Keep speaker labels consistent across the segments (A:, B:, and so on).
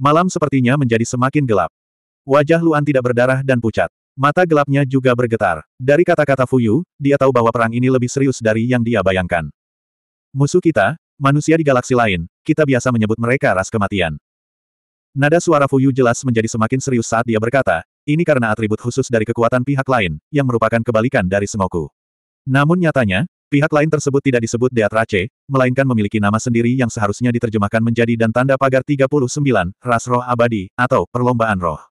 A: Malam sepertinya menjadi semakin gelap. Wajah Luan tidak berdarah dan pucat. Mata gelapnya juga bergetar. Dari kata-kata Fuyu, dia tahu bahwa perang ini lebih serius dari yang dia bayangkan. Musuh kita, manusia di galaksi lain, kita biasa menyebut mereka ras kematian. Nada suara Fuyu jelas menjadi semakin serius saat dia berkata, ini karena atribut khusus dari kekuatan pihak lain, yang merupakan kebalikan dari semoku. Namun nyatanya, Pihak lain tersebut tidak disebut Deatrace, melainkan memiliki nama sendiri yang seharusnya diterjemahkan menjadi dan tanda pagar 39, ras roh abadi, atau perlombaan roh.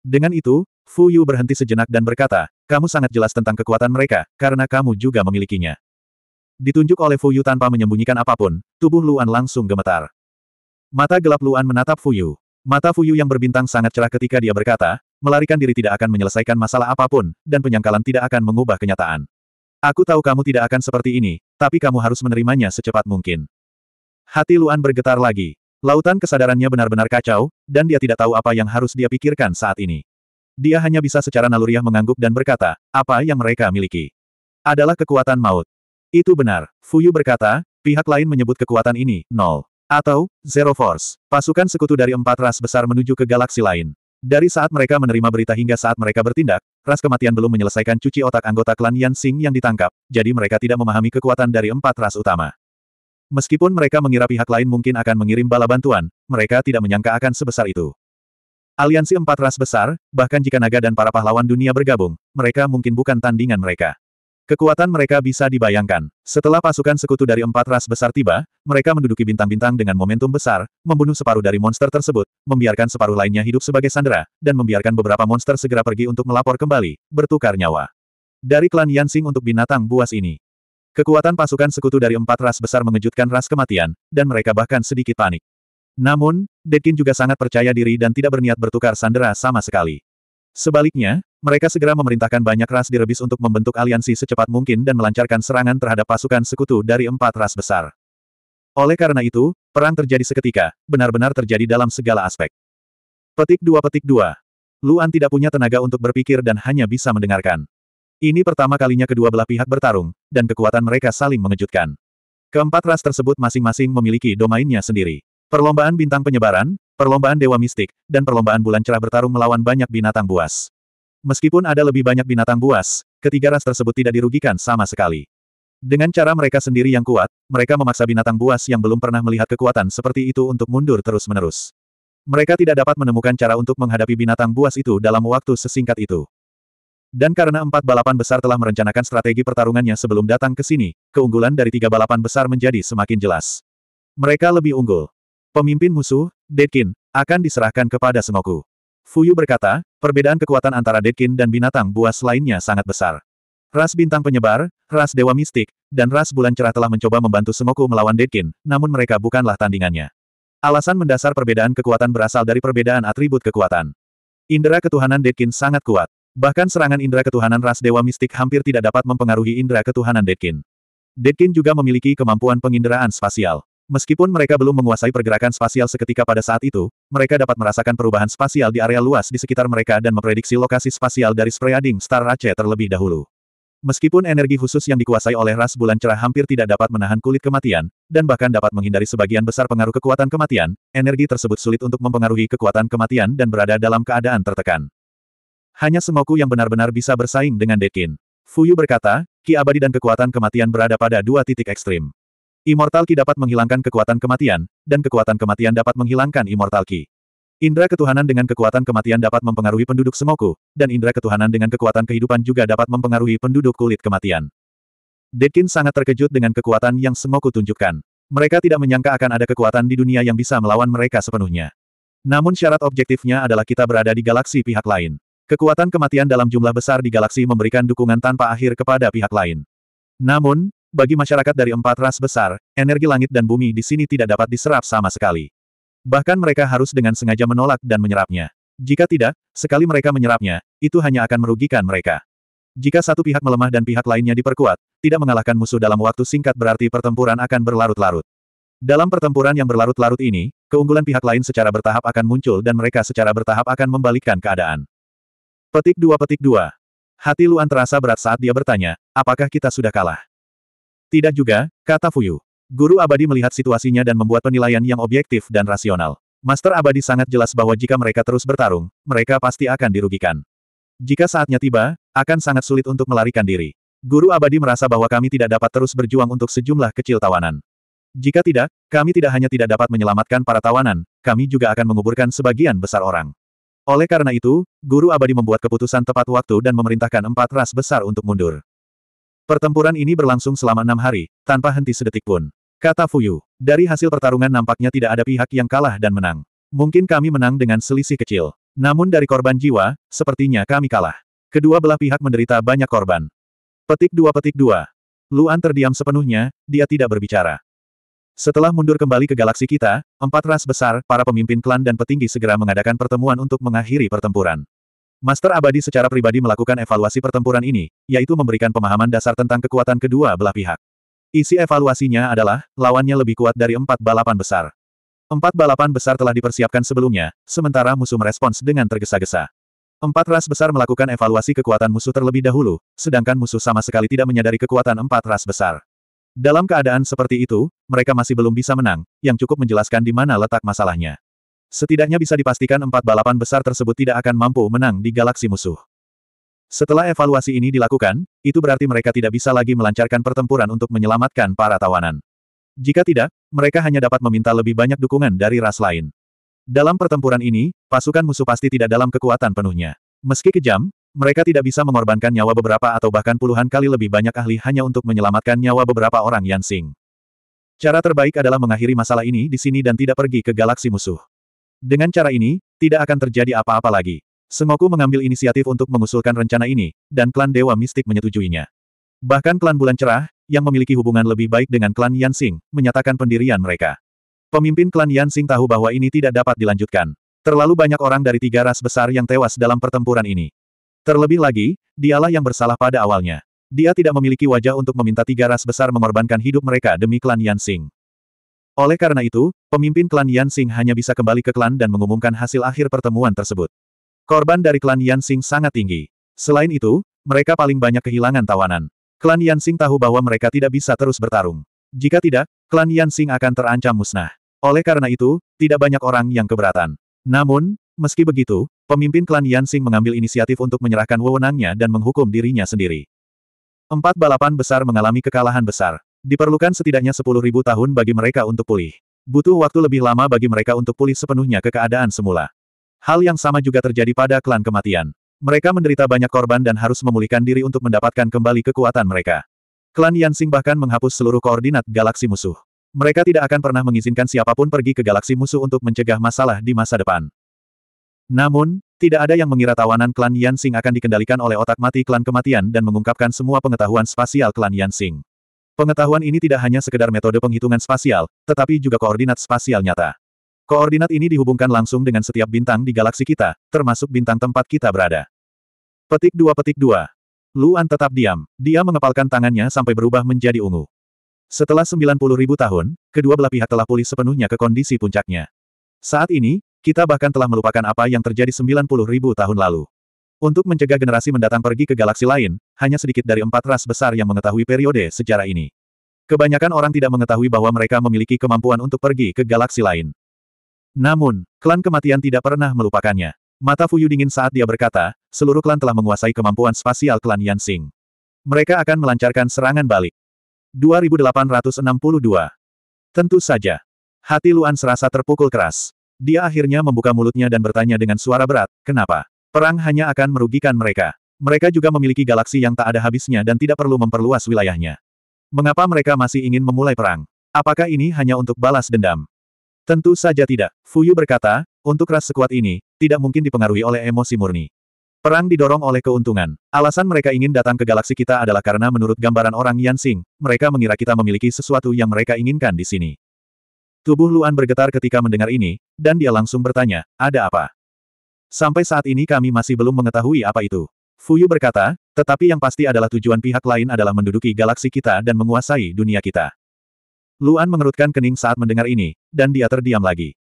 A: Dengan itu, Fu Yu berhenti sejenak dan berkata, kamu sangat jelas tentang kekuatan mereka, karena kamu juga memilikinya. Ditunjuk oleh Fu Yu tanpa menyembunyikan apapun, tubuh Luan langsung gemetar. Mata gelap Luan menatap Fu Yu. Mata Fu Yu yang berbintang sangat cerah ketika dia berkata, melarikan diri tidak akan menyelesaikan masalah apapun, dan penyangkalan tidak akan mengubah kenyataan. Aku tahu kamu tidak akan seperti ini, tapi kamu harus menerimanya secepat mungkin. Hati Luan bergetar lagi. Lautan kesadarannya benar-benar kacau, dan dia tidak tahu apa yang harus dia pikirkan saat ini. Dia hanya bisa secara naluriah mengangguk dan berkata, apa yang mereka miliki adalah kekuatan maut. Itu benar, Fuyu berkata, pihak lain menyebut kekuatan ini, nol. Atau, zero force. Pasukan sekutu dari empat ras besar menuju ke galaksi lain. Dari saat mereka menerima berita hingga saat mereka bertindak, ras kematian belum menyelesaikan cuci otak anggota klan Yan Xing yang ditangkap, jadi mereka tidak memahami kekuatan dari empat ras utama. Meskipun mereka mengira pihak lain mungkin akan mengirim bala bantuan, mereka tidak menyangka akan sebesar itu. Aliansi empat ras besar, bahkan jika naga dan para pahlawan dunia bergabung, mereka mungkin bukan tandingan mereka. Kekuatan mereka bisa dibayangkan. Setelah pasukan sekutu dari empat ras besar tiba, mereka menduduki bintang-bintang dengan momentum besar, membunuh separuh dari monster tersebut, membiarkan separuh lainnya hidup sebagai sandera, dan membiarkan beberapa monster segera pergi untuk melapor kembali, bertukar nyawa. Dari klan Yansing untuk binatang buas ini. Kekuatan pasukan sekutu dari empat ras besar mengejutkan ras kematian, dan mereka bahkan sedikit panik. Namun, Dekin juga sangat percaya diri dan tidak berniat bertukar sandera sama sekali. Sebaliknya, mereka segera memerintahkan banyak ras direbis untuk membentuk aliansi secepat mungkin dan melancarkan serangan terhadap pasukan sekutu dari empat ras besar. Oleh karena itu, perang terjadi seketika, benar-benar terjadi dalam segala aspek. Petik dua petik dua. Luan tidak punya tenaga untuk berpikir dan hanya bisa mendengarkan. Ini pertama kalinya kedua belah pihak bertarung, dan kekuatan mereka saling mengejutkan. Keempat ras tersebut masing-masing memiliki domainnya sendiri. Perlombaan bintang penyebaran, perlombaan Dewa Mistik, dan perlombaan Bulan Cerah bertarung melawan banyak binatang buas. Meskipun ada lebih banyak binatang buas, ketiga ras tersebut tidak dirugikan sama sekali. Dengan cara mereka sendiri yang kuat, mereka memaksa binatang buas yang belum pernah melihat kekuatan seperti itu untuk mundur terus-menerus. Mereka tidak dapat menemukan cara untuk menghadapi binatang buas itu dalam waktu sesingkat itu. Dan karena empat balapan besar telah merencanakan strategi pertarungannya sebelum datang ke sini, keunggulan dari tiga balapan besar menjadi semakin jelas. Mereka lebih unggul. Pemimpin musuh, Dekin, akan diserahkan kepada Sengoku. Fuyu berkata, perbedaan kekuatan antara Dekin dan binatang buas lainnya sangat besar. Ras bintang penyebar, ras dewa mistik, dan ras bulan cerah telah mencoba membantu Sengoku melawan Dekin, namun mereka bukanlah tandingannya. Alasan mendasar perbedaan kekuatan berasal dari perbedaan atribut kekuatan. Indera ketuhanan Dekin sangat kuat. Bahkan serangan indera ketuhanan ras dewa mistik hampir tidak dapat mempengaruhi indera ketuhanan Dekin. Dekin juga memiliki kemampuan penginderaan spasial. Meskipun mereka belum menguasai pergerakan spasial seketika pada saat itu, mereka dapat merasakan perubahan spasial di area luas di sekitar mereka dan memprediksi lokasi spasial dari spreading Star Rache terlebih dahulu. Meskipun energi khusus yang dikuasai oleh ras bulan cerah hampir tidak dapat menahan kulit kematian, dan bahkan dapat menghindari sebagian besar pengaruh kekuatan kematian, energi tersebut sulit untuk mempengaruhi kekuatan kematian dan berada dalam keadaan tertekan. Hanya Semoku yang benar-benar bisa bersaing dengan Dekin. Fuyu berkata, Ki abadi dan kekuatan kematian berada pada dua titik ekstrim. Immortal Immortalki dapat menghilangkan kekuatan kematian, dan kekuatan kematian dapat menghilangkan Immortal Immortalki. Indra ketuhanan dengan kekuatan kematian dapat mempengaruhi penduduk semoku, dan indra ketuhanan dengan kekuatan kehidupan juga dapat mempengaruhi penduduk kulit kematian. Dekin sangat terkejut dengan kekuatan yang semoku tunjukkan. Mereka tidak menyangka akan ada kekuatan di dunia yang bisa melawan mereka sepenuhnya. Namun syarat objektifnya adalah kita berada di galaksi pihak lain. Kekuatan kematian dalam jumlah besar di galaksi memberikan dukungan tanpa akhir kepada pihak lain. Namun, bagi masyarakat dari empat ras besar, energi langit dan bumi di sini tidak dapat diserap sama sekali. Bahkan mereka harus dengan sengaja menolak dan menyerapnya. Jika tidak, sekali mereka menyerapnya, itu hanya akan merugikan mereka. Jika satu pihak melemah dan pihak lainnya diperkuat, tidak mengalahkan musuh dalam waktu singkat berarti pertempuran akan berlarut-larut. Dalam pertempuran yang berlarut-larut ini, keunggulan pihak lain secara bertahap akan muncul dan mereka secara bertahap akan membalikkan keadaan. Petik 2 petik 2 Hati Luan terasa berat saat dia bertanya, apakah kita sudah kalah? Tidak juga, kata Fuyu. Guru abadi melihat situasinya dan membuat penilaian yang objektif dan rasional. Master abadi sangat jelas bahwa jika mereka terus bertarung, mereka pasti akan dirugikan. Jika saatnya tiba, akan sangat sulit untuk melarikan diri. Guru abadi merasa bahwa kami tidak dapat terus berjuang untuk sejumlah kecil tawanan. Jika tidak, kami tidak hanya tidak dapat menyelamatkan para tawanan, kami juga akan menguburkan sebagian besar orang. Oleh karena itu, guru abadi membuat keputusan tepat waktu dan memerintahkan empat ras besar untuk mundur. Pertempuran ini berlangsung selama enam hari, tanpa henti sedetik pun. Kata Fuyu, dari hasil pertarungan nampaknya tidak ada pihak yang kalah dan menang. Mungkin kami menang dengan selisih kecil. Namun dari korban jiwa, sepertinya kami kalah. Kedua belah pihak menderita banyak korban. Petik dua petik dua. Luan terdiam sepenuhnya, dia tidak berbicara. Setelah mundur kembali ke galaksi kita, empat ras besar, para pemimpin klan dan petinggi segera mengadakan pertemuan untuk mengakhiri pertempuran. Master Abadi secara pribadi melakukan evaluasi pertempuran ini, yaitu memberikan pemahaman dasar tentang kekuatan kedua belah pihak. Isi evaluasinya adalah, lawannya lebih kuat dari empat balapan besar. Empat balapan besar telah dipersiapkan sebelumnya, sementara musuh merespons dengan tergesa-gesa. Empat ras besar melakukan evaluasi kekuatan musuh terlebih dahulu, sedangkan musuh sama sekali tidak menyadari kekuatan empat ras besar. Dalam keadaan seperti itu, mereka masih belum bisa menang, yang cukup menjelaskan di mana letak masalahnya. Setidaknya bisa dipastikan empat balapan besar tersebut tidak akan mampu menang di galaksi musuh. Setelah evaluasi ini dilakukan, itu berarti mereka tidak bisa lagi melancarkan pertempuran untuk menyelamatkan para tawanan. Jika tidak, mereka hanya dapat meminta lebih banyak dukungan dari ras lain. Dalam pertempuran ini, pasukan musuh pasti tidak dalam kekuatan penuhnya. Meski kejam, mereka tidak bisa mengorbankan nyawa beberapa atau bahkan puluhan kali lebih banyak ahli hanya untuk menyelamatkan nyawa beberapa orang Yansing. Cara terbaik adalah mengakhiri masalah ini di sini dan tidak pergi ke galaksi musuh. Dengan cara ini, tidak akan terjadi apa-apa lagi. Sengoku mengambil inisiatif untuk mengusulkan rencana ini, dan klan Dewa Mistik menyetujuinya. Bahkan klan Bulan Cerah, yang memiliki hubungan lebih baik dengan klan Yansing, menyatakan pendirian mereka. Pemimpin klan Yansing tahu bahwa ini tidak dapat dilanjutkan. Terlalu banyak orang dari tiga ras besar yang tewas dalam pertempuran ini. Terlebih lagi, dialah yang bersalah pada awalnya. Dia tidak memiliki wajah untuk meminta tiga ras besar mengorbankan hidup mereka demi klan Yansing. Oleh karena itu, pemimpin klan Yansing hanya bisa kembali ke klan dan mengumumkan hasil akhir pertemuan tersebut. Korban dari klan Yansing sangat tinggi. Selain itu, mereka paling banyak kehilangan tawanan. Klan Yansing tahu bahwa mereka tidak bisa terus bertarung. Jika tidak, klan Yansing akan terancam musnah. Oleh karena itu, tidak banyak orang yang keberatan. Namun, meski begitu, pemimpin klan Yansing mengambil inisiatif untuk menyerahkan wewenangnya dan menghukum dirinya sendiri. Empat balapan besar mengalami kekalahan besar. Diperlukan setidaknya 10.000 tahun bagi mereka untuk pulih. Butuh waktu lebih lama bagi mereka untuk pulih sepenuhnya ke keadaan semula. Hal yang sama juga terjadi pada klan kematian. Mereka menderita banyak korban dan harus memulihkan diri untuk mendapatkan kembali kekuatan mereka. Klan Yansing bahkan menghapus seluruh koordinat galaksi musuh. Mereka tidak akan pernah mengizinkan siapapun pergi ke galaksi musuh untuk mencegah masalah di masa depan. Namun, tidak ada yang mengira tawanan klan Yansing akan dikendalikan oleh otak mati klan kematian dan mengungkapkan semua pengetahuan spasial klan Yansing. Pengetahuan ini tidak hanya sekedar metode penghitungan spasial, tetapi juga koordinat spasial nyata. Koordinat ini dihubungkan langsung dengan setiap bintang di galaksi kita, termasuk bintang tempat kita berada. Petik 2 Petik 2. Luan tetap diam, dia mengepalkan tangannya sampai berubah menjadi ungu. Setelah 90 ribu tahun, kedua belah pihak telah pulih sepenuhnya ke kondisi puncaknya. Saat ini, kita bahkan telah melupakan apa yang terjadi 90 ribu tahun lalu. Untuk mencegah generasi mendatang pergi ke galaksi lain, hanya sedikit dari empat ras besar yang mengetahui periode sejarah ini. Kebanyakan orang tidak mengetahui bahwa mereka memiliki kemampuan untuk pergi ke galaksi lain. Namun, klan kematian tidak pernah melupakannya. Mata Fuyu dingin saat dia berkata, seluruh klan telah menguasai kemampuan spasial klan Yansing. Mereka akan melancarkan serangan balik. 2862 Tentu saja. Hati Luan serasa terpukul keras. Dia akhirnya membuka mulutnya dan bertanya dengan suara berat, kenapa? Perang hanya akan merugikan mereka. Mereka juga memiliki galaksi yang tak ada habisnya dan tidak perlu memperluas wilayahnya. Mengapa mereka masih ingin memulai perang? Apakah ini hanya untuk balas dendam? Tentu saja tidak. Fuyu berkata, untuk ras sekuat ini, tidak mungkin dipengaruhi oleh emosi murni. Perang didorong oleh keuntungan. Alasan mereka ingin datang ke galaksi kita adalah karena menurut gambaran orang Yansing, mereka mengira kita memiliki sesuatu yang mereka inginkan di sini. Tubuh Luan bergetar ketika mendengar ini, dan dia langsung bertanya, ada apa? Sampai saat ini kami masih belum mengetahui apa itu. Fuyu berkata, tetapi yang pasti adalah tujuan pihak lain adalah menduduki galaksi kita dan menguasai dunia kita. Luan mengerutkan kening saat mendengar ini, dan dia terdiam lagi.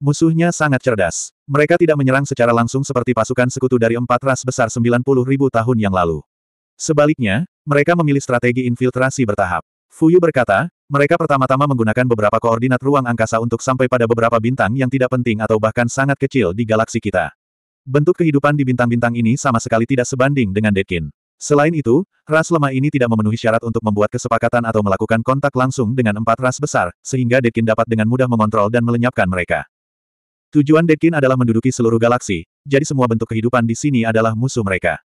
A: Musuhnya sangat cerdas. Mereka tidak menyerang secara langsung seperti pasukan sekutu dari empat ras besar 90 ribu tahun yang lalu. Sebaliknya, mereka memilih strategi infiltrasi bertahap. Fuyu berkata, mereka pertama-tama menggunakan beberapa koordinat ruang angkasa untuk sampai pada beberapa bintang yang tidak penting atau bahkan sangat kecil di galaksi kita. Bentuk kehidupan di bintang-bintang ini sama sekali tidak sebanding dengan Dekin. Selain itu, ras lemah ini tidak memenuhi syarat untuk membuat kesepakatan atau melakukan kontak langsung dengan empat ras besar, sehingga Dekin dapat dengan mudah mengontrol dan melenyapkan mereka. Tujuan Dekin adalah menduduki seluruh galaksi, jadi semua bentuk kehidupan di sini adalah musuh mereka.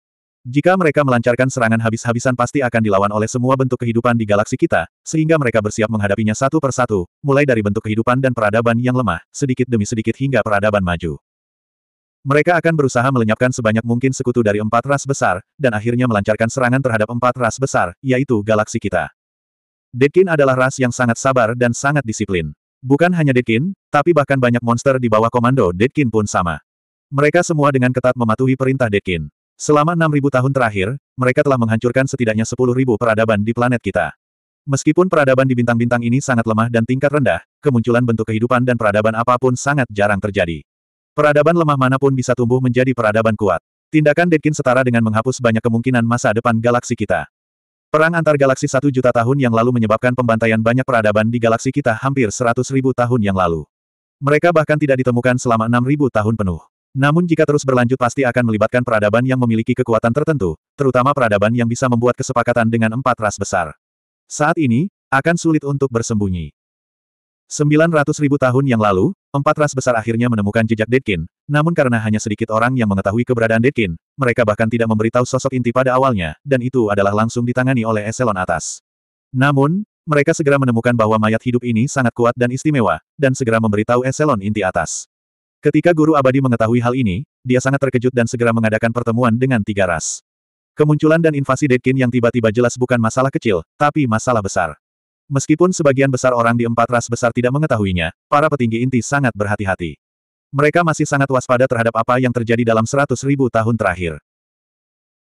A: Jika mereka melancarkan serangan habis-habisan pasti akan dilawan oleh semua bentuk kehidupan di galaksi kita, sehingga mereka bersiap menghadapinya satu persatu, mulai dari bentuk kehidupan dan peradaban yang lemah, sedikit demi sedikit hingga peradaban maju. Mereka akan berusaha melenyapkan sebanyak mungkin sekutu dari empat ras besar, dan akhirnya melancarkan serangan terhadap empat ras besar, yaitu galaksi kita. Deadkin adalah ras yang sangat sabar dan sangat disiplin. Bukan hanya Deadkin, tapi bahkan banyak monster di bawah komando Deadkin pun sama. Mereka semua dengan ketat mematuhi perintah Deadkin. Selama 6.000 tahun terakhir, mereka telah menghancurkan setidaknya 10.000 peradaban di planet kita. Meskipun peradaban di bintang-bintang ini sangat lemah dan tingkat rendah, kemunculan bentuk kehidupan dan peradaban apapun sangat jarang terjadi. Peradaban lemah manapun bisa tumbuh menjadi peradaban kuat. Tindakan Dedkin setara dengan menghapus banyak kemungkinan masa depan galaksi kita. Perang antar galaksi satu juta tahun yang lalu menyebabkan pembantaian banyak peradaban di galaksi kita hampir seratus ribu tahun yang lalu. Mereka bahkan tidak ditemukan selama enam ribu tahun penuh. Namun jika terus berlanjut pasti akan melibatkan peradaban yang memiliki kekuatan tertentu, terutama peradaban yang bisa membuat kesepakatan dengan empat ras besar. Saat ini, akan sulit untuk bersembunyi. 900 ribu tahun yang lalu, empat ras besar akhirnya menemukan jejak Deadkin, namun karena hanya sedikit orang yang mengetahui keberadaan Deadkin, mereka bahkan tidak memberitahu sosok inti pada awalnya, dan itu adalah langsung ditangani oleh eselon atas. Namun, mereka segera menemukan bahwa mayat hidup ini sangat kuat dan istimewa, dan segera memberitahu eselon inti atas. Ketika Guru Abadi mengetahui hal ini, dia sangat terkejut dan segera mengadakan pertemuan dengan tiga ras. Kemunculan dan invasi Deadkin yang tiba-tiba jelas bukan masalah kecil, tapi masalah besar. Meskipun sebagian besar orang di empat ras besar tidak mengetahuinya, para petinggi inti sangat berhati-hati. Mereka masih sangat waspada terhadap apa yang terjadi dalam seratus ribu tahun terakhir.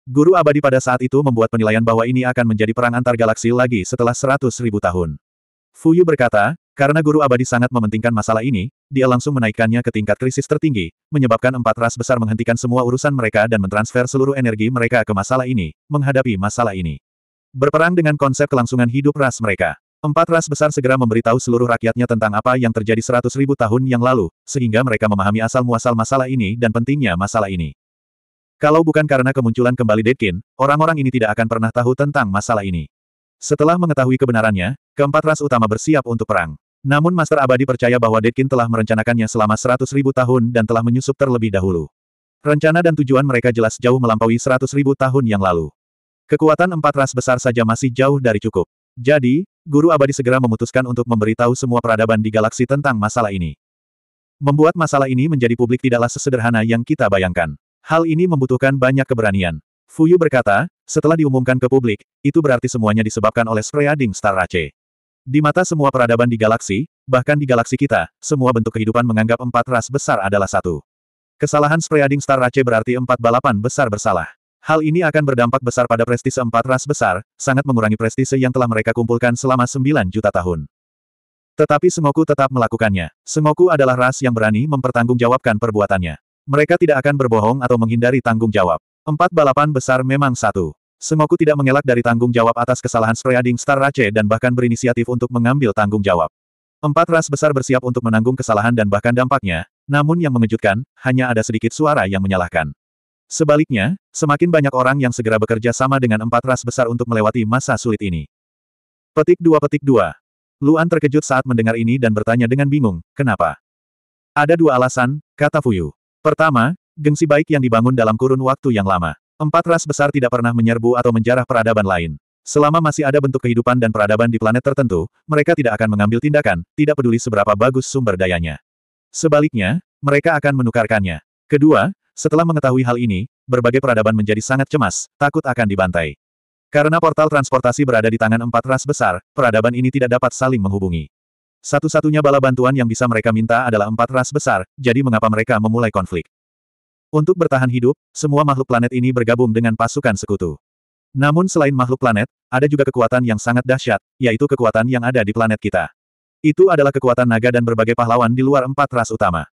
A: Guru abadi pada saat itu membuat penilaian bahwa ini akan menjadi perang antar galaksi lagi setelah seratus ribu tahun. Fuyu berkata, karena guru abadi sangat mementingkan masalah ini, dia langsung menaikkannya ke tingkat krisis tertinggi, menyebabkan empat ras besar menghentikan semua urusan mereka dan mentransfer seluruh energi mereka ke masalah ini, menghadapi masalah ini. Berperang dengan konsep kelangsungan hidup ras mereka. Empat ras besar segera memberitahu seluruh rakyatnya tentang apa yang terjadi seratus ribu tahun yang lalu, sehingga mereka memahami asal-muasal masalah ini dan pentingnya masalah ini. Kalau bukan karena kemunculan kembali Deadkin, orang-orang ini tidak akan pernah tahu tentang masalah ini. Setelah mengetahui kebenarannya, keempat ras utama bersiap untuk perang. Namun Master Abadi percaya bahwa Dekin telah merencanakannya selama seratus ribu tahun dan telah menyusup terlebih dahulu. Rencana dan tujuan mereka jelas jauh melampaui seratus ribu tahun yang lalu. Kekuatan empat ras besar saja masih jauh dari cukup. Jadi, Guru Abadi segera memutuskan untuk memberitahu semua peradaban di galaksi tentang masalah ini. Membuat masalah ini menjadi publik tidaklah sesederhana yang kita bayangkan. Hal ini membutuhkan banyak keberanian. Fuyu berkata, setelah diumumkan ke publik, itu berarti semuanya disebabkan oleh spreading Star Race. Di mata semua peradaban di galaksi, bahkan di galaksi kita, semua bentuk kehidupan menganggap empat ras besar adalah satu. Kesalahan spreading Star Race berarti empat balapan besar bersalah. Hal ini akan berdampak besar pada prestise empat ras besar, sangat mengurangi prestise yang telah mereka kumpulkan selama sembilan juta tahun. Tetapi Sengoku tetap melakukannya. Sengoku adalah ras yang berani mempertanggungjawabkan perbuatannya. Mereka tidak akan berbohong atau menghindari tanggung jawab. Empat balapan besar memang satu. Semoku tidak mengelak dari tanggung jawab atas kesalahan spreading Star Rache dan bahkan berinisiatif untuk mengambil tanggung jawab. Empat ras besar bersiap untuk menanggung kesalahan dan bahkan dampaknya, namun yang mengejutkan, hanya ada sedikit suara yang menyalahkan. Sebaliknya, semakin banyak orang yang segera bekerja sama dengan empat ras besar untuk melewati masa sulit ini. Petik dua petik dua. Luan terkejut saat mendengar ini dan bertanya dengan bingung, kenapa? Ada dua alasan, kata Fuyu. Pertama, gengsi baik yang dibangun dalam kurun waktu yang lama. Empat ras besar tidak pernah menyerbu atau menjarah peradaban lain. Selama masih ada bentuk kehidupan dan peradaban di planet tertentu, mereka tidak akan mengambil tindakan, tidak peduli seberapa bagus sumber dayanya. Sebaliknya, mereka akan menukarkannya. Kedua, setelah mengetahui hal ini, berbagai peradaban menjadi sangat cemas, takut akan dibantai. Karena portal transportasi berada di tangan empat ras besar, peradaban ini tidak dapat saling menghubungi. Satu-satunya bala bantuan yang bisa mereka minta adalah empat ras besar, jadi mengapa mereka memulai konflik? Untuk bertahan hidup, semua makhluk planet ini bergabung dengan pasukan sekutu. Namun selain makhluk planet, ada juga kekuatan yang sangat dahsyat, yaitu kekuatan yang ada di planet kita. Itu adalah kekuatan naga dan berbagai pahlawan di luar empat ras utama.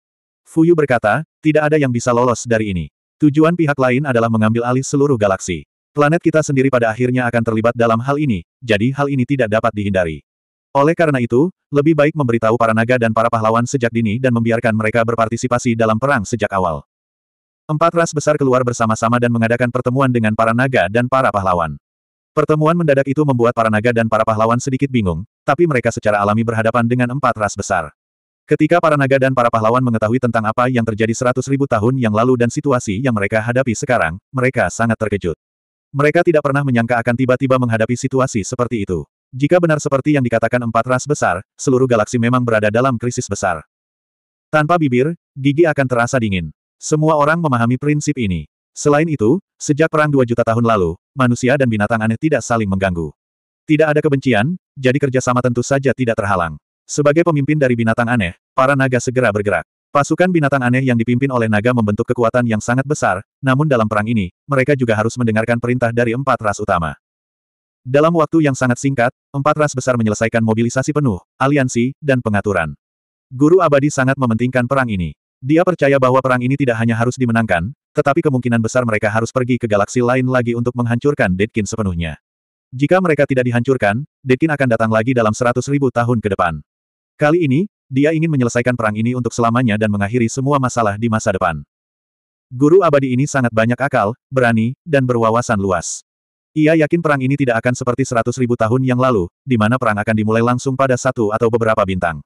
A: Fuyu berkata, tidak ada yang bisa lolos dari ini. Tujuan pihak lain adalah mengambil alih seluruh galaksi. Planet kita sendiri pada akhirnya akan terlibat dalam hal ini, jadi hal ini tidak dapat dihindari. Oleh karena itu, lebih baik memberitahu para naga dan para pahlawan sejak dini dan membiarkan mereka berpartisipasi dalam perang sejak awal. Empat ras besar keluar bersama-sama dan mengadakan pertemuan dengan para naga dan para pahlawan. Pertemuan mendadak itu membuat para naga dan para pahlawan sedikit bingung, tapi mereka secara alami berhadapan dengan empat ras besar. Ketika para naga dan para pahlawan mengetahui tentang apa yang terjadi seratus ribu tahun yang lalu dan situasi yang mereka hadapi sekarang, mereka sangat terkejut. Mereka tidak pernah menyangka akan tiba-tiba menghadapi situasi seperti itu. Jika benar seperti yang dikatakan empat ras besar, seluruh galaksi memang berada dalam krisis besar. Tanpa bibir, gigi akan terasa dingin. Semua orang memahami prinsip ini. Selain itu, sejak perang 2 juta tahun lalu, manusia dan binatang aneh tidak saling mengganggu. Tidak ada kebencian, jadi kerjasama tentu saja tidak terhalang. Sebagai pemimpin dari binatang aneh, para naga segera bergerak. Pasukan binatang aneh yang dipimpin oleh naga membentuk kekuatan yang sangat besar, namun dalam perang ini, mereka juga harus mendengarkan perintah dari empat ras utama. Dalam waktu yang sangat singkat, empat ras besar menyelesaikan mobilisasi penuh, aliansi, dan pengaturan. Guru abadi sangat mementingkan perang ini. Dia percaya bahwa perang ini tidak hanya harus dimenangkan, tetapi kemungkinan besar mereka harus pergi ke galaksi lain lagi untuk menghancurkan Deadkin sepenuhnya. Jika mereka tidak dihancurkan, Deadkin akan datang lagi dalam seratus ribu tahun ke depan. Kali ini, dia ingin menyelesaikan perang ini untuk selamanya dan mengakhiri semua masalah di masa depan. Guru abadi ini sangat banyak akal, berani, dan berwawasan luas. Ia yakin perang ini tidak akan seperti seratus ribu tahun yang lalu, di mana perang akan dimulai langsung pada satu atau beberapa bintang.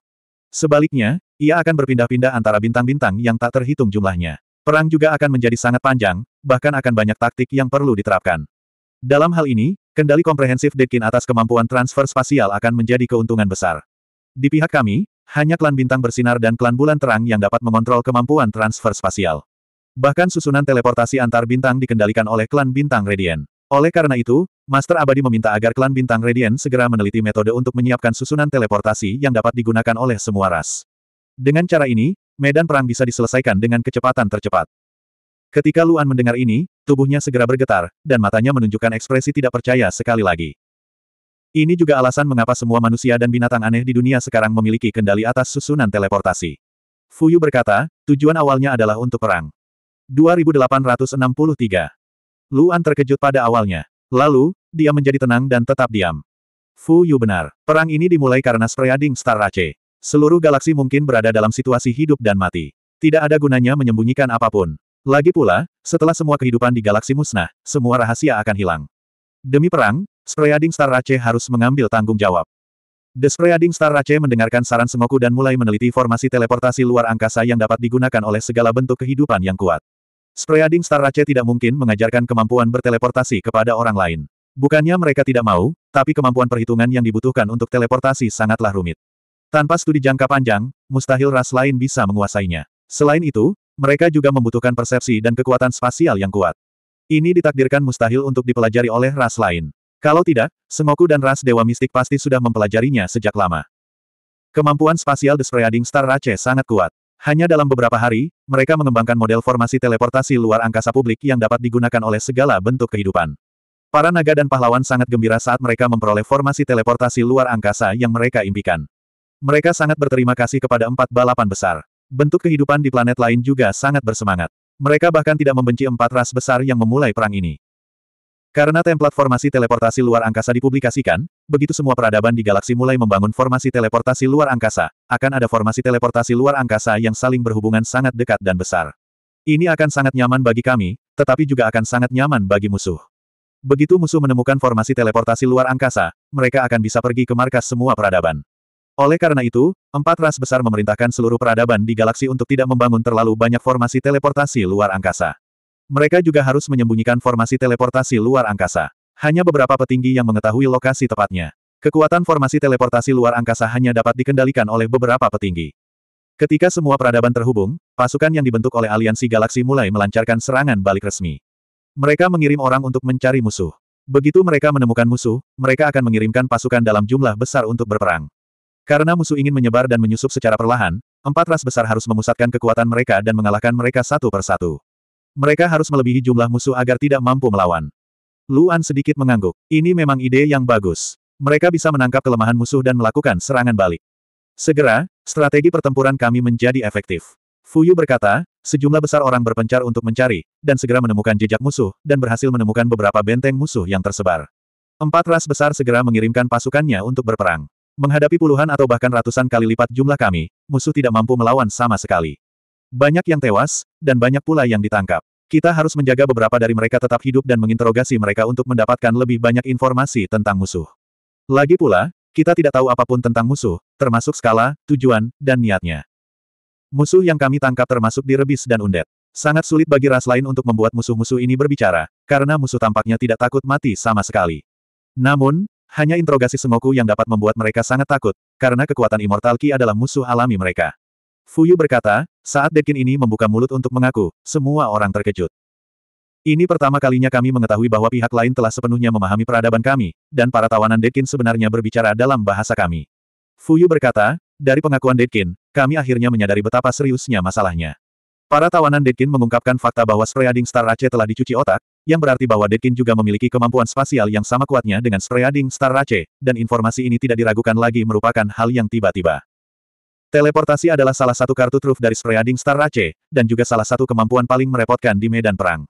A: Sebaliknya, ia akan berpindah-pindah antara bintang-bintang yang tak terhitung jumlahnya. Perang juga akan menjadi sangat panjang, bahkan akan banyak taktik yang perlu diterapkan. Dalam hal ini, kendali komprehensif Dekin atas kemampuan transfer spasial akan menjadi keuntungan besar. Di pihak kami, hanya klan bintang bersinar dan klan bulan terang yang dapat mengontrol kemampuan transfer spasial. Bahkan susunan teleportasi antar bintang dikendalikan oleh klan bintang Radiant. Oleh karena itu, Master Abadi meminta agar klan Bintang Radiant segera meneliti metode untuk menyiapkan susunan teleportasi yang dapat digunakan oleh semua ras. Dengan cara ini, medan perang bisa diselesaikan dengan kecepatan tercepat. Ketika Luan mendengar ini, tubuhnya segera bergetar, dan matanya menunjukkan ekspresi tidak percaya sekali lagi. Ini juga alasan mengapa semua manusia dan binatang aneh di dunia sekarang memiliki kendali atas susunan teleportasi. Fuyu berkata, tujuan awalnya adalah untuk perang. 2863 Luan terkejut pada awalnya. Lalu, dia menjadi tenang dan tetap diam. Fu Yu benar. Perang ini dimulai karena spreading Star Ace. Seluruh galaksi mungkin berada dalam situasi hidup dan mati. Tidak ada gunanya menyembunyikan apapun. Lagi pula, setelah semua kehidupan di galaksi musnah, semua rahasia akan hilang. Demi perang, Spreading Star Rache harus mengambil tanggung jawab. The Spreading Star Rache mendengarkan saran semoku dan mulai meneliti formasi teleportasi luar angkasa yang dapat digunakan oleh segala bentuk kehidupan yang kuat. Spreading Star Race tidak mungkin mengajarkan kemampuan berteleportasi kepada orang lain. Bukannya mereka tidak mau, tapi kemampuan perhitungan yang dibutuhkan untuk teleportasi sangatlah rumit. Tanpa studi jangka panjang, mustahil ras lain bisa menguasainya. Selain itu, mereka juga membutuhkan persepsi dan kekuatan spasial yang kuat. Ini ditakdirkan mustahil untuk dipelajari oleh ras lain. Kalau tidak, Sengoku dan ras Dewa Mistik pasti sudah mempelajarinya sejak lama. Kemampuan spasial The Spreading Star Race sangat kuat. Hanya dalam beberapa hari, mereka mengembangkan model formasi teleportasi luar angkasa publik yang dapat digunakan oleh segala bentuk kehidupan. Para naga dan pahlawan sangat gembira saat mereka memperoleh formasi teleportasi luar angkasa yang mereka impikan. Mereka sangat berterima kasih kepada empat balapan besar. Bentuk kehidupan di planet lain juga sangat bersemangat. Mereka bahkan tidak membenci empat ras besar yang memulai perang ini. Karena template formasi teleportasi luar angkasa dipublikasikan, begitu semua peradaban di galaksi mulai membangun formasi teleportasi luar angkasa, akan ada formasi teleportasi luar angkasa yang saling berhubungan sangat dekat dan besar. Ini akan sangat nyaman bagi kami, tetapi juga akan sangat nyaman bagi musuh. Begitu musuh menemukan formasi teleportasi luar angkasa, mereka akan bisa pergi ke markas semua peradaban. Oleh karena itu, empat ras besar memerintahkan seluruh peradaban di galaksi untuk tidak membangun terlalu banyak formasi teleportasi luar angkasa. Mereka juga harus menyembunyikan formasi teleportasi luar angkasa. Hanya beberapa petinggi yang mengetahui lokasi tepatnya. Kekuatan formasi teleportasi luar angkasa hanya dapat dikendalikan oleh beberapa petinggi. Ketika semua peradaban terhubung, pasukan yang dibentuk oleh aliansi galaksi mulai melancarkan serangan balik resmi. Mereka mengirim orang untuk mencari musuh. Begitu mereka menemukan musuh, mereka akan mengirimkan pasukan dalam jumlah besar untuk berperang. Karena musuh ingin menyebar dan menyusup secara perlahan, empat ras besar harus memusatkan kekuatan mereka dan mengalahkan mereka satu persatu. Mereka harus melebihi jumlah musuh agar tidak mampu melawan. Luan sedikit mengangguk. Ini memang ide yang bagus. Mereka bisa menangkap kelemahan musuh dan melakukan serangan balik. Segera, strategi pertempuran kami menjadi efektif. Fuyu berkata, sejumlah besar orang berpencar untuk mencari, dan segera menemukan jejak musuh, dan berhasil menemukan beberapa benteng musuh yang tersebar. Empat ras besar segera mengirimkan pasukannya untuk berperang. Menghadapi puluhan atau bahkan ratusan kali lipat jumlah kami, musuh tidak mampu melawan sama sekali. Banyak yang tewas, dan banyak pula yang ditangkap. Kita harus menjaga beberapa dari mereka tetap hidup dan menginterogasi mereka untuk mendapatkan lebih banyak informasi tentang musuh. Lagi pula, kita tidak tahu apapun tentang musuh, termasuk skala, tujuan, dan niatnya. Musuh yang kami tangkap termasuk direbis dan undet. Sangat sulit bagi ras lain untuk membuat musuh-musuh ini berbicara, karena musuh tampaknya tidak takut mati sama sekali. Namun, hanya interogasi semoku yang dapat membuat mereka sangat takut, karena kekuatan Immortal Ki adalah musuh alami mereka. Fuyu berkata, saat Dekin ini membuka mulut untuk mengaku, semua orang terkejut. Ini pertama kalinya kami mengetahui bahwa pihak lain telah sepenuhnya memahami peradaban kami, dan para tawanan Dekin sebenarnya berbicara dalam bahasa kami. Fuyu berkata, dari pengakuan Dekin, kami akhirnya menyadari betapa seriusnya masalahnya. Para tawanan Dekin mengungkapkan fakta bahwa spreading Star Race telah dicuci otak, yang berarti bahwa Dekin juga memiliki kemampuan spasial yang sama kuatnya dengan spreading Star Race, dan informasi ini tidak diragukan lagi merupakan hal yang tiba-tiba. Teleportasi adalah salah satu kartu truf dari Spreading Star Race, dan juga salah satu kemampuan paling merepotkan di medan perang.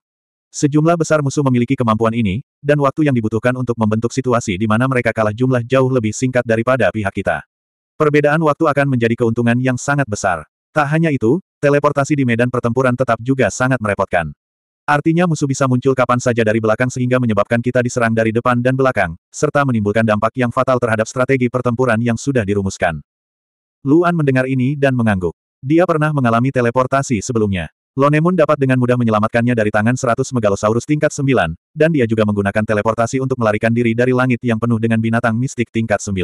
A: Sejumlah besar musuh memiliki kemampuan ini, dan waktu yang dibutuhkan untuk membentuk situasi di mana mereka kalah jumlah jauh lebih singkat daripada pihak kita. Perbedaan waktu akan menjadi keuntungan yang sangat besar. Tak hanya itu, teleportasi di medan pertempuran tetap juga sangat merepotkan. Artinya musuh bisa muncul kapan saja dari belakang sehingga menyebabkan kita diserang dari depan dan belakang, serta menimbulkan dampak yang fatal terhadap strategi pertempuran yang sudah dirumuskan. Luan mendengar ini dan mengangguk. Dia pernah mengalami teleportasi sebelumnya. Lonemun dapat dengan mudah menyelamatkannya dari tangan 100 Megalosaurus tingkat 9, dan dia juga menggunakan teleportasi untuk melarikan diri dari langit yang penuh dengan binatang mistik tingkat 9.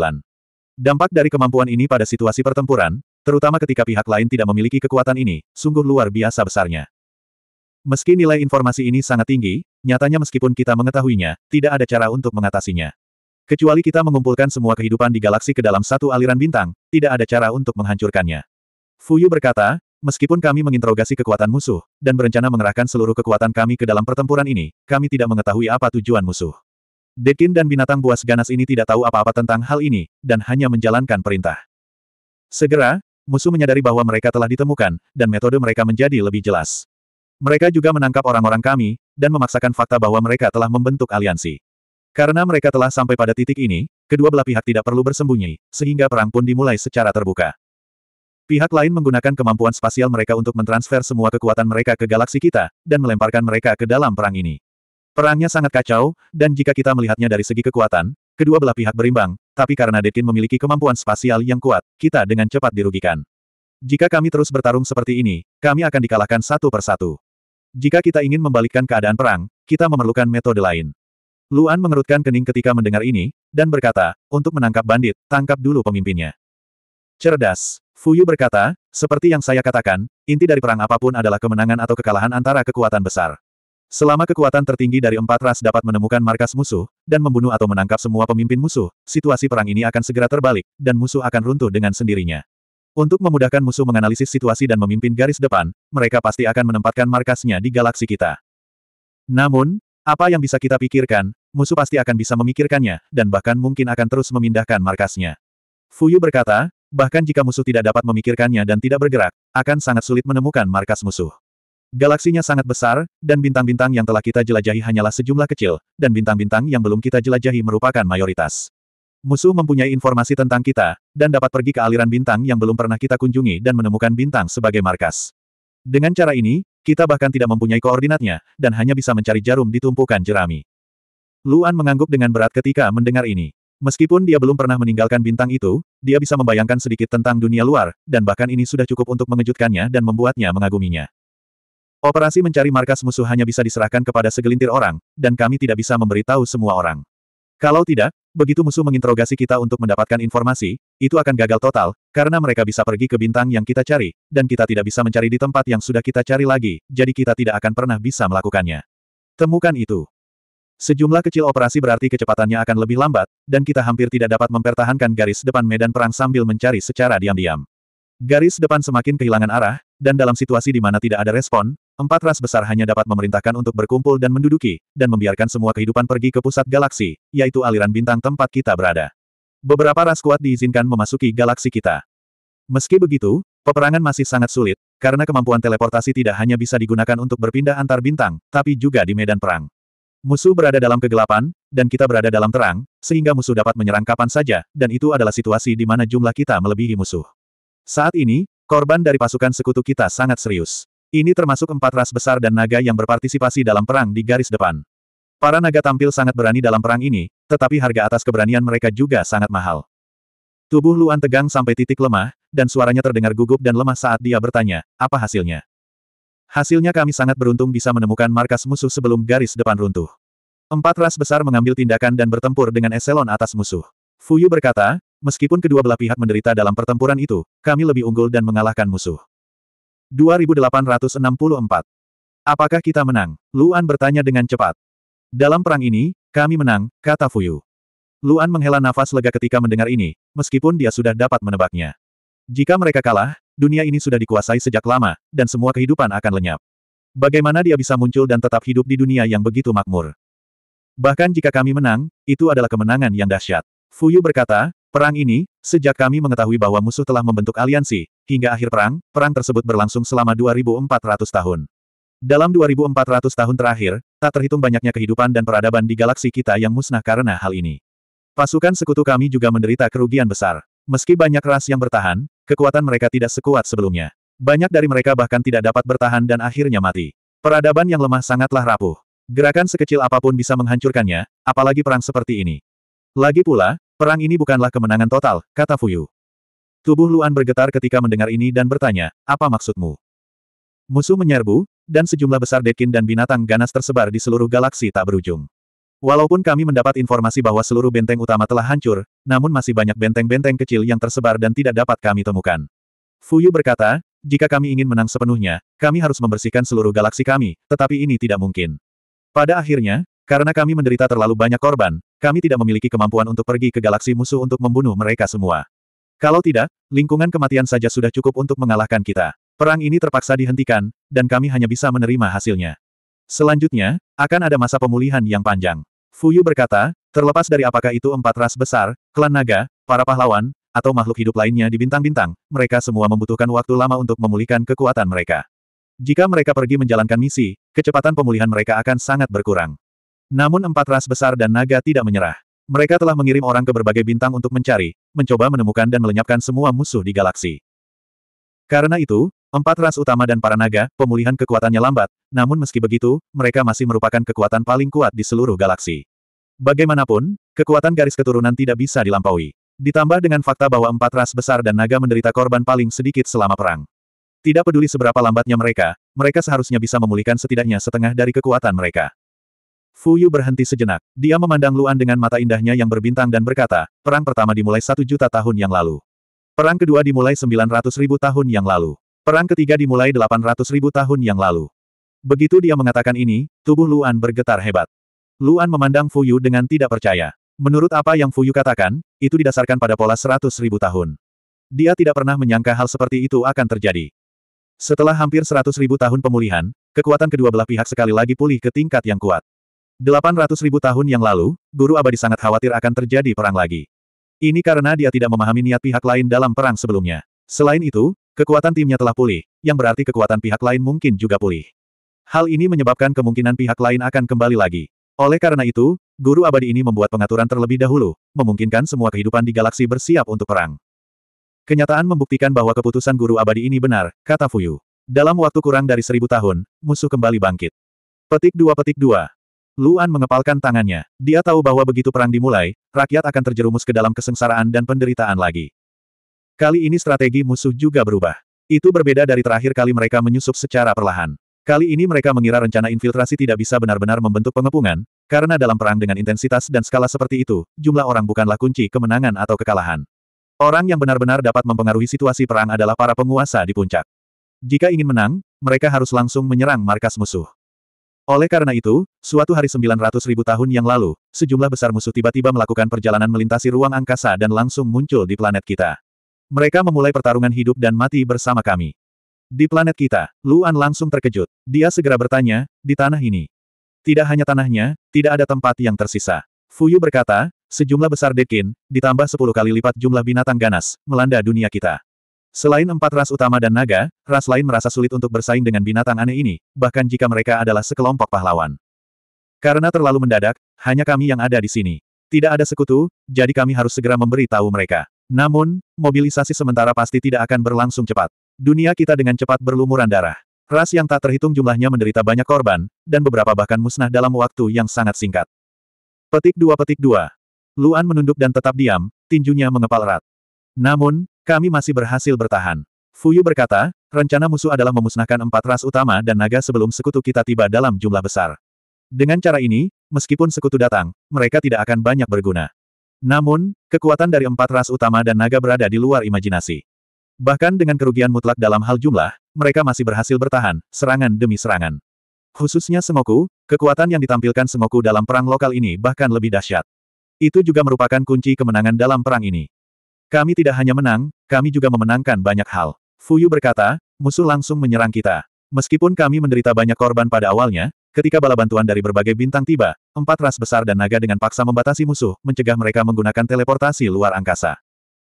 A: Dampak dari kemampuan ini pada situasi pertempuran, terutama ketika pihak lain tidak memiliki kekuatan ini, sungguh luar biasa besarnya. Meski nilai informasi ini sangat tinggi, nyatanya meskipun kita mengetahuinya, tidak ada cara untuk mengatasinya. Kecuali kita mengumpulkan semua kehidupan di galaksi ke dalam satu aliran bintang, tidak ada cara untuk menghancurkannya. Fuyu berkata, meskipun kami menginterogasi kekuatan musuh, dan berencana mengerahkan seluruh kekuatan kami ke dalam pertempuran ini, kami tidak mengetahui apa tujuan musuh. Dekin dan binatang buas ganas ini tidak tahu apa-apa tentang hal ini, dan hanya menjalankan perintah. Segera, musuh menyadari bahwa mereka telah ditemukan, dan metode mereka menjadi lebih jelas. Mereka juga menangkap orang-orang kami, dan memaksakan fakta bahwa mereka telah membentuk aliansi. Karena mereka telah sampai pada titik ini, kedua belah pihak tidak perlu bersembunyi, sehingga perang pun dimulai secara terbuka. Pihak lain menggunakan kemampuan spasial mereka untuk mentransfer semua kekuatan mereka ke galaksi kita, dan melemparkan mereka ke dalam perang ini. Perangnya sangat kacau, dan jika kita melihatnya dari segi kekuatan, kedua belah pihak berimbang, tapi karena Detin memiliki kemampuan spasial yang kuat, kita dengan cepat dirugikan. Jika kami terus bertarung seperti ini, kami akan dikalahkan satu persatu. Jika kita ingin membalikkan keadaan perang, kita memerlukan metode lain. Luan mengerutkan kening ketika mendengar ini, dan berkata, untuk menangkap bandit, tangkap dulu pemimpinnya. Cerdas. Fuyu berkata, seperti yang saya katakan, inti dari perang apapun adalah kemenangan atau kekalahan antara kekuatan besar. Selama kekuatan tertinggi dari empat ras dapat menemukan markas musuh, dan membunuh atau menangkap semua pemimpin musuh, situasi perang ini akan segera terbalik, dan musuh akan runtuh dengan sendirinya. Untuk memudahkan musuh menganalisis situasi dan memimpin garis depan, mereka pasti akan menempatkan markasnya di galaksi kita. Namun, apa yang bisa kita pikirkan, musuh pasti akan bisa memikirkannya, dan bahkan mungkin akan terus memindahkan markasnya. Fuyu berkata, bahkan jika musuh tidak dapat memikirkannya dan tidak bergerak, akan sangat sulit menemukan markas musuh. Galaksinya sangat besar, dan bintang-bintang yang telah kita jelajahi hanyalah sejumlah kecil, dan bintang-bintang yang belum kita jelajahi merupakan mayoritas. Musuh mempunyai informasi tentang kita, dan dapat pergi ke aliran bintang yang belum pernah kita kunjungi dan menemukan bintang sebagai markas. Dengan cara ini, kita bahkan tidak mempunyai koordinatnya, dan hanya bisa mencari jarum di tumpukan jerami. Luan mengangguk dengan berat ketika mendengar ini. Meskipun dia belum pernah meninggalkan bintang itu, dia bisa membayangkan sedikit tentang dunia luar, dan bahkan ini sudah cukup untuk mengejutkannya dan membuatnya mengaguminya. Operasi mencari markas musuh hanya bisa diserahkan kepada segelintir orang, dan kami tidak bisa memberitahu semua orang. Kalau tidak, begitu musuh menginterogasi kita untuk mendapatkan informasi, itu akan gagal total, karena mereka bisa pergi ke bintang yang kita cari, dan kita tidak bisa mencari di tempat yang sudah kita cari lagi, jadi kita tidak akan pernah bisa melakukannya. Temukan itu. Sejumlah kecil operasi berarti kecepatannya akan lebih lambat, dan kita hampir tidak dapat mempertahankan garis depan medan perang sambil mencari secara diam-diam. Garis depan semakin kehilangan arah, dan dalam situasi di mana tidak ada respon, empat ras besar hanya dapat memerintahkan untuk berkumpul dan menduduki, dan membiarkan semua kehidupan pergi ke pusat galaksi, yaitu aliran bintang tempat kita berada. Beberapa ras kuat diizinkan memasuki galaksi kita. Meski begitu, peperangan masih sangat sulit, karena kemampuan teleportasi tidak hanya bisa digunakan untuk berpindah antar bintang, tapi juga di medan perang. Musuh berada dalam kegelapan, dan kita berada dalam terang, sehingga musuh dapat menyerang kapan saja, dan itu adalah situasi di mana jumlah kita melebihi musuh. Saat ini, korban dari pasukan sekutu kita sangat serius. Ini termasuk empat ras besar dan naga yang berpartisipasi dalam perang di garis depan. Para naga tampil sangat berani dalam perang ini, tetapi harga atas keberanian mereka juga sangat mahal. Tubuh Luan tegang sampai titik lemah, dan suaranya terdengar gugup dan lemah saat dia bertanya, apa hasilnya? Hasilnya kami sangat beruntung bisa menemukan markas musuh sebelum garis depan runtuh. Empat ras besar mengambil tindakan dan bertempur dengan eselon atas musuh. Fuyu berkata, meskipun kedua belah pihak menderita dalam pertempuran itu, kami lebih unggul dan mengalahkan musuh. 2864 Apakah kita menang? Luan bertanya dengan cepat. Dalam perang ini, kami menang, kata Fuyu. Luan menghela nafas lega ketika mendengar ini, meskipun dia sudah dapat menebaknya. Jika mereka kalah, dunia ini sudah dikuasai sejak lama, dan semua kehidupan akan lenyap. Bagaimana dia bisa muncul dan tetap hidup di dunia yang begitu makmur? Bahkan jika kami menang, itu adalah kemenangan yang dahsyat. Fuyu berkata, perang ini, sejak kami mengetahui bahwa musuh telah membentuk aliansi, hingga akhir perang, perang tersebut berlangsung selama 2400 tahun. Dalam 2400 tahun terakhir, tak terhitung banyaknya kehidupan dan peradaban di galaksi kita yang musnah karena hal ini. Pasukan sekutu kami juga menderita kerugian besar. Meski banyak ras yang bertahan, kekuatan mereka tidak sekuat sebelumnya. Banyak dari mereka bahkan tidak dapat bertahan dan akhirnya mati. Peradaban yang lemah sangatlah rapuh. Gerakan sekecil apapun bisa menghancurkannya, apalagi perang seperti ini. Lagi pula, perang ini bukanlah kemenangan total, kata Fuyu. Tubuh Luan bergetar ketika mendengar ini dan bertanya, apa maksudmu? Musuh menyerbu, dan sejumlah besar dekin dan binatang ganas tersebar di seluruh galaksi tak berujung. Walaupun kami mendapat informasi bahwa seluruh benteng utama telah hancur, namun masih banyak benteng-benteng kecil yang tersebar dan tidak dapat kami temukan. Fuyu berkata, jika kami ingin menang sepenuhnya, kami harus membersihkan seluruh galaksi kami, tetapi ini tidak mungkin. Pada akhirnya, karena kami menderita terlalu banyak korban, kami tidak memiliki kemampuan untuk pergi ke galaksi musuh untuk membunuh mereka semua. Kalau tidak, lingkungan kematian saja sudah cukup untuk mengalahkan kita. Perang ini terpaksa dihentikan, dan kami hanya bisa menerima hasilnya. Selanjutnya, akan ada masa pemulihan yang panjang. Fuyu berkata, terlepas dari apakah itu empat ras besar, klan naga, para pahlawan, atau makhluk hidup lainnya di bintang-bintang, mereka semua membutuhkan waktu lama untuk memulihkan kekuatan mereka. Jika mereka pergi menjalankan misi, kecepatan pemulihan mereka akan sangat berkurang. Namun empat ras besar dan naga tidak menyerah. Mereka telah mengirim orang ke berbagai bintang untuk mencari, mencoba menemukan dan melenyapkan semua musuh di galaksi. Karena itu, empat ras utama dan para naga, pemulihan kekuatannya lambat, namun meski begitu, mereka masih merupakan kekuatan paling kuat di seluruh galaksi. Bagaimanapun, kekuatan garis keturunan tidak bisa dilampaui. Ditambah dengan fakta bahwa empat ras besar dan naga menderita korban paling sedikit selama perang. Tidak peduli seberapa lambatnya mereka, mereka seharusnya bisa memulihkan setidaknya setengah dari kekuatan mereka. Fu Yu berhenti sejenak. Dia memandang Luan dengan mata indahnya yang berbintang dan berkata, perang pertama dimulai satu juta tahun yang lalu. Perang kedua dimulai 900.000 tahun yang lalu. Perang ketiga dimulai 800.000 tahun yang lalu. Begitu dia mengatakan ini, tubuh Luan bergetar hebat. Luan memandang Fuyu dengan tidak percaya. Menurut apa yang Fuyu katakan, itu didasarkan pada pola 100.000 tahun. Dia tidak pernah menyangka hal seperti itu akan terjadi. Setelah hampir 100.000 tahun pemulihan, kekuatan kedua belah pihak sekali lagi pulih ke tingkat yang kuat. 800.000 tahun yang lalu, Guru Abadi sangat khawatir akan terjadi perang lagi. Ini karena dia tidak memahami niat pihak lain dalam perang sebelumnya. Selain itu, kekuatan timnya telah pulih, yang berarti kekuatan pihak lain mungkin juga pulih. Hal ini menyebabkan kemungkinan pihak lain akan kembali lagi. Oleh karena itu, guru abadi ini membuat pengaturan terlebih dahulu, memungkinkan semua kehidupan di galaksi bersiap untuk perang. Kenyataan membuktikan bahwa keputusan guru abadi ini benar, kata Fuyu. Dalam waktu kurang dari seribu tahun, musuh kembali bangkit. Petik dua Petik dua, Luan mengepalkan tangannya. Dia tahu bahwa begitu perang dimulai, rakyat akan terjerumus ke dalam kesengsaraan dan penderitaan lagi. Kali ini strategi musuh juga berubah. Itu berbeda dari terakhir kali mereka menyusup secara perlahan. Kali ini mereka mengira rencana infiltrasi tidak bisa benar-benar membentuk pengepungan, karena dalam perang dengan intensitas dan skala seperti itu, jumlah orang bukanlah kunci kemenangan atau kekalahan. Orang yang benar-benar dapat mempengaruhi situasi perang adalah para penguasa di puncak. Jika ingin menang, mereka harus langsung menyerang markas musuh. Oleh karena itu, suatu hari 900 ribu tahun yang lalu, sejumlah besar musuh tiba-tiba melakukan perjalanan melintasi ruang angkasa dan langsung muncul di planet kita. Mereka memulai pertarungan hidup dan mati bersama kami. Di planet kita, Luan langsung terkejut. Dia segera bertanya, di tanah ini. Tidak hanya tanahnya, tidak ada tempat yang tersisa. Fuyu berkata, sejumlah besar Dekin, ditambah 10 kali lipat jumlah binatang ganas, melanda dunia kita. Selain empat ras utama dan naga, ras lain merasa sulit untuk bersaing dengan binatang aneh ini, bahkan jika mereka adalah sekelompok pahlawan. Karena terlalu mendadak, hanya kami yang ada di sini. Tidak ada sekutu, jadi kami harus segera memberi tahu mereka. Namun, mobilisasi sementara pasti tidak akan berlangsung cepat. Dunia kita dengan cepat berlumuran darah. Ras yang tak terhitung jumlahnya menderita banyak korban, dan beberapa bahkan musnah dalam waktu yang sangat singkat. Petik dua petik dua. Luan menunduk dan tetap diam, tinjunya mengepal erat. Namun, kami masih berhasil bertahan. Fuyu berkata, rencana musuh adalah memusnahkan empat ras utama dan naga sebelum sekutu kita tiba dalam jumlah besar. Dengan cara ini, meskipun sekutu datang, mereka tidak akan banyak berguna. Namun, kekuatan dari empat ras utama dan naga berada di luar imajinasi. Bahkan dengan kerugian mutlak dalam hal jumlah, mereka masih berhasil bertahan, serangan demi serangan. Khususnya Sengoku, kekuatan yang ditampilkan semoku dalam perang lokal ini bahkan lebih dahsyat. Itu juga merupakan kunci kemenangan dalam perang ini. Kami tidak hanya menang, kami juga memenangkan banyak hal. Fuyu berkata, musuh langsung menyerang kita. Meskipun kami menderita banyak korban pada awalnya, ketika bala bantuan dari berbagai bintang tiba, empat ras besar dan naga dengan paksa membatasi musuh, mencegah mereka menggunakan teleportasi luar angkasa.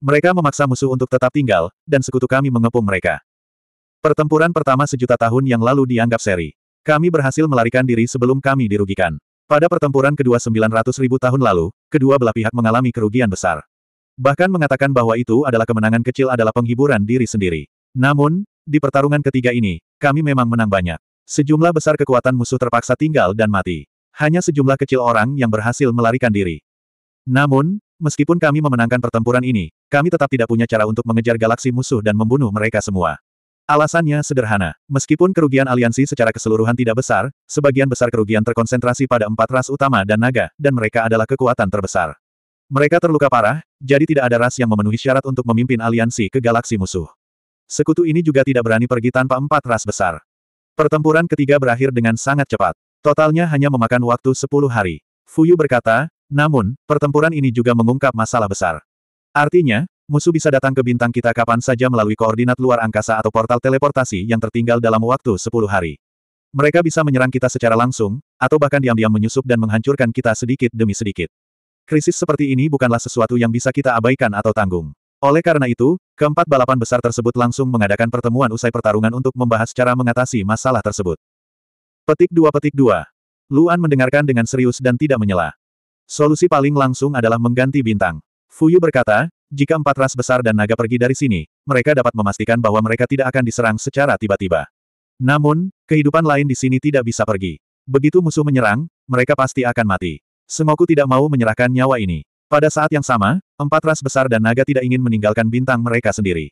A: Mereka memaksa musuh untuk tetap tinggal, dan sekutu kami mengepung mereka. Pertempuran pertama sejuta tahun yang lalu dianggap seri. Kami berhasil melarikan diri sebelum kami dirugikan. Pada pertempuran kedua 900 ribu tahun lalu, kedua belah pihak mengalami kerugian besar. Bahkan mengatakan bahwa itu adalah kemenangan kecil adalah penghiburan diri sendiri. Namun, di pertarungan ketiga ini, kami memang menang banyak. Sejumlah besar kekuatan musuh terpaksa tinggal dan mati. Hanya sejumlah kecil orang yang berhasil melarikan diri. Namun, meskipun kami memenangkan pertempuran ini, kami tetap tidak punya cara untuk mengejar galaksi musuh dan membunuh mereka semua. Alasannya sederhana, meskipun kerugian aliansi secara keseluruhan tidak besar, sebagian besar kerugian terkonsentrasi pada empat ras utama dan naga, dan mereka adalah kekuatan terbesar. Mereka terluka parah, jadi tidak ada ras yang memenuhi syarat untuk memimpin aliansi ke galaksi musuh. Sekutu ini juga tidak berani pergi tanpa empat ras besar. Pertempuran ketiga berakhir dengan sangat cepat. Totalnya hanya memakan waktu sepuluh hari. Fuyu berkata, namun, pertempuran ini juga mengungkap masalah besar. Artinya, musuh bisa datang ke bintang kita kapan saja melalui koordinat luar angkasa atau portal teleportasi yang tertinggal dalam waktu sepuluh hari. Mereka bisa menyerang kita secara langsung, atau bahkan diam-diam menyusup dan menghancurkan kita sedikit demi sedikit. Krisis seperti ini bukanlah sesuatu yang bisa kita abaikan atau tanggung. Oleh karena itu, keempat balapan besar tersebut langsung mengadakan pertemuan usai pertarungan untuk membahas cara mengatasi masalah tersebut. Petik 2 Petik 2. Luan mendengarkan dengan serius dan tidak menyela. Solusi paling langsung adalah mengganti bintang. Fuyu berkata, jika empat ras besar dan naga pergi dari sini, mereka dapat memastikan bahwa mereka tidak akan diserang secara tiba-tiba. Namun, kehidupan lain di sini tidak bisa pergi. Begitu musuh menyerang, mereka pasti akan mati. Semoku tidak mau menyerahkan nyawa ini. Pada saat yang sama, empat ras besar dan naga tidak ingin meninggalkan bintang mereka sendiri.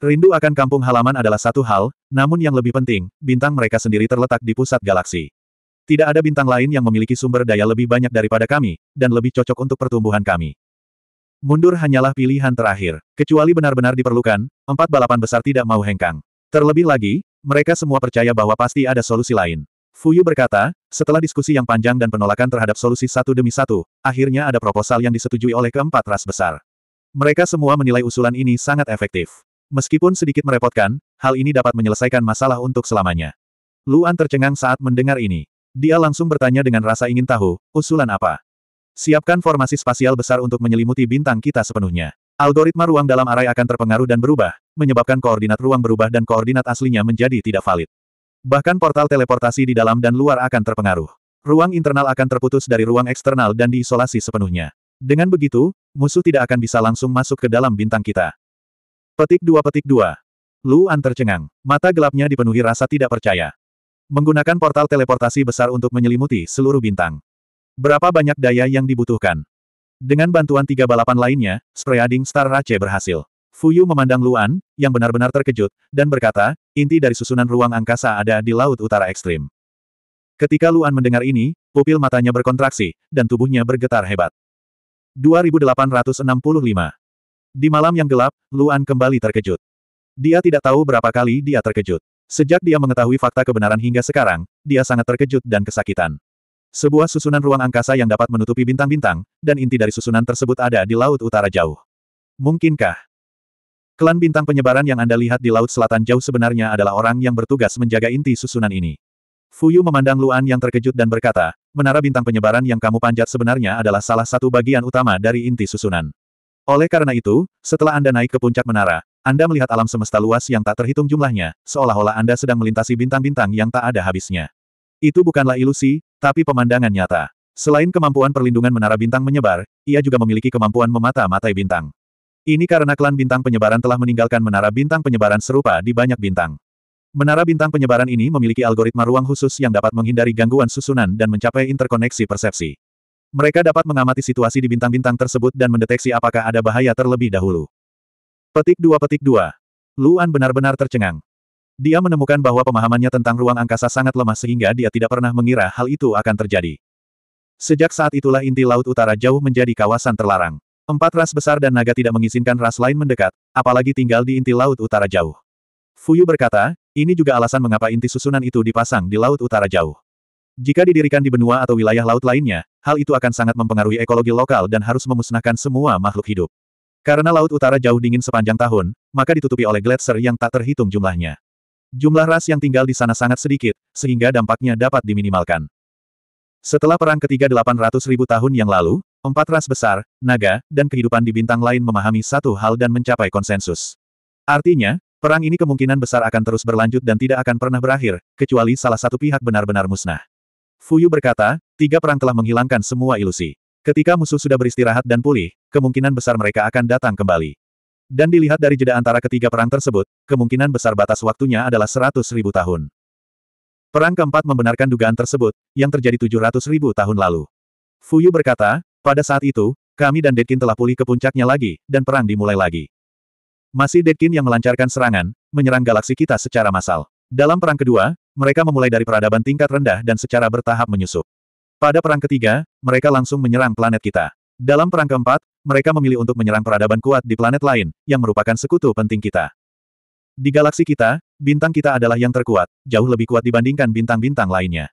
A: Rindu akan kampung halaman adalah satu hal, namun yang lebih penting, bintang mereka sendiri terletak di pusat galaksi. Tidak ada bintang lain yang memiliki sumber daya lebih banyak daripada kami, dan lebih cocok untuk pertumbuhan kami. Mundur hanyalah pilihan terakhir. Kecuali benar-benar diperlukan, empat balapan besar tidak mau hengkang. Terlebih lagi, mereka semua percaya bahwa pasti ada solusi lain. Fuyu berkata, setelah diskusi yang panjang dan penolakan terhadap solusi satu demi satu, akhirnya ada proposal yang disetujui oleh keempat ras besar. Mereka semua menilai usulan ini sangat efektif. Meskipun sedikit merepotkan, hal ini dapat menyelesaikan masalah untuk selamanya. Luan tercengang saat mendengar ini. Dia langsung bertanya dengan rasa ingin tahu, usulan apa? Siapkan formasi spasial besar untuk menyelimuti bintang kita sepenuhnya. Algoritma ruang dalam array akan terpengaruh dan berubah, menyebabkan koordinat ruang berubah dan koordinat aslinya menjadi tidak valid. Bahkan portal teleportasi di dalam dan luar akan terpengaruh. Ruang internal akan terputus dari ruang eksternal dan diisolasi sepenuhnya. Dengan begitu, musuh tidak akan bisa langsung masuk ke dalam bintang kita. Petik dua petik dua. Luan tercengang. Mata gelapnya dipenuhi rasa tidak percaya. Menggunakan portal teleportasi besar untuk menyelimuti seluruh bintang. Berapa banyak daya yang dibutuhkan? Dengan bantuan tiga balapan lainnya, Spreading Star Race berhasil. Fuyu memandang Luan, yang benar-benar terkejut, dan berkata, inti dari susunan ruang angkasa ada di Laut Utara Ekstrim. Ketika Luan mendengar ini, pupil matanya berkontraksi, dan tubuhnya bergetar hebat. 2865 Di malam yang gelap, Luan kembali terkejut. Dia tidak tahu berapa kali dia terkejut. Sejak dia mengetahui fakta kebenaran hingga sekarang, dia sangat terkejut dan kesakitan. Sebuah susunan ruang angkasa yang dapat menutupi bintang-bintang, dan inti dari susunan tersebut ada di Laut Utara Jauh. Mungkinkah Klan bintang penyebaran yang Anda lihat di Laut Selatan jauh sebenarnya adalah orang yang bertugas menjaga inti susunan ini. Fuyu memandang Luan yang terkejut dan berkata, menara bintang penyebaran yang kamu panjat sebenarnya adalah salah satu bagian utama dari inti susunan. Oleh karena itu, setelah Anda naik ke puncak menara, Anda melihat alam semesta luas yang tak terhitung jumlahnya, seolah-olah Anda sedang melintasi bintang-bintang yang tak ada habisnya. Itu bukanlah ilusi, tapi pemandangan nyata. Selain kemampuan perlindungan menara bintang menyebar, ia juga memiliki kemampuan memata-matai bintang. Ini karena klan bintang penyebaran telah meninggalkan menara bintang penyebaran serupa di banyak bintang. Menara bintang penyebaran ini memiliki algoritma ruang khusus yang dapat menghindari gangguan susunan dan mencapai interkoneksi persepsi. Mereka dapat mengamati situasi di bintang-bintang tersebut dan mendeteksi apakah ada bahaya terlebih dahulu. Petik 2 petik 2. Luan benar-benar tercengang. Dia menemukan bahwa pemahamannya tentang ruang angkasa sangat lemah sehingga dia tidak pernah mengira hal itu akan terjadi. Sejak saat itulah inti Laut Utara jauh menjadi kawasan terlarang. Empat ras besar dan naga tidak mengizinkan ras lain mendekat, apalagi tinggal di inti laut utara jauh. Fuyu berkata, ini juga alasan mengapa inti susunan itu dipasang di laut utara jauh. Jika didirikan di benua atau wilayah laut lainnya, hal itu akan sangat mempengaruhi ekologi lokal dan harus memusnahkan semua makhluk hidup. Karena laut utara jauh dingin sepanjang tahun, maka ditutupi oleh gletser yang tak terhitung jumlahnya. Jumlah ras yang tinggal di sana sangat sedikit, sehingga dampaknya dapat diminimalkan. Setelah Perang Ketiga 800 ribu tahun yang lalu, Empat ras besar, naga, dan kehidupan di bintang lain memahami satu hal dan mencapai konsensus. Artinya, perang ini kemungkinan besar akan terus berlanjut dan tidak akan pernah berakhir, kecuali salah satu pihak benar-benar musnah. Fuyu berkata, tiga perang telah menghilangkan semua ilusi. Ketika musuh sudah beristirahat dan pulih, kemungkinan besar mereka akan datang kembali. Dan dilihat dari jeda antara ketiga perang tersebut, kemungkinan besar batas waktunya adalah seratus ribu tahun. Perang keempat membenarkan dugaan tersebut, yang terjadi tujuh ratus ribu tahun lalu. Fuyu berkata, pada saat itu, kami dan Dedkin telah pulih ke puncaknya lagi, dan perang dimulai lagi. Masih Dedkin yang melancarkan serangan, menyerang galaksi kita secara massal. Dalam perang kedua, mereka memulai dari peradaban tingkat rendah dan secara bertahap menyusup. Pada perang ketiga, mereka langsung menyerang planet kita. Dalam perang keempat, mereka memilih untuk menyerang peradaban kuat di planet lain, yang merupakan sekutu penting kita. Di galaksi kita, bintang kita adalah yang terkuat, jauh lebih kuat dibandingkan bintang-bintang lainnya.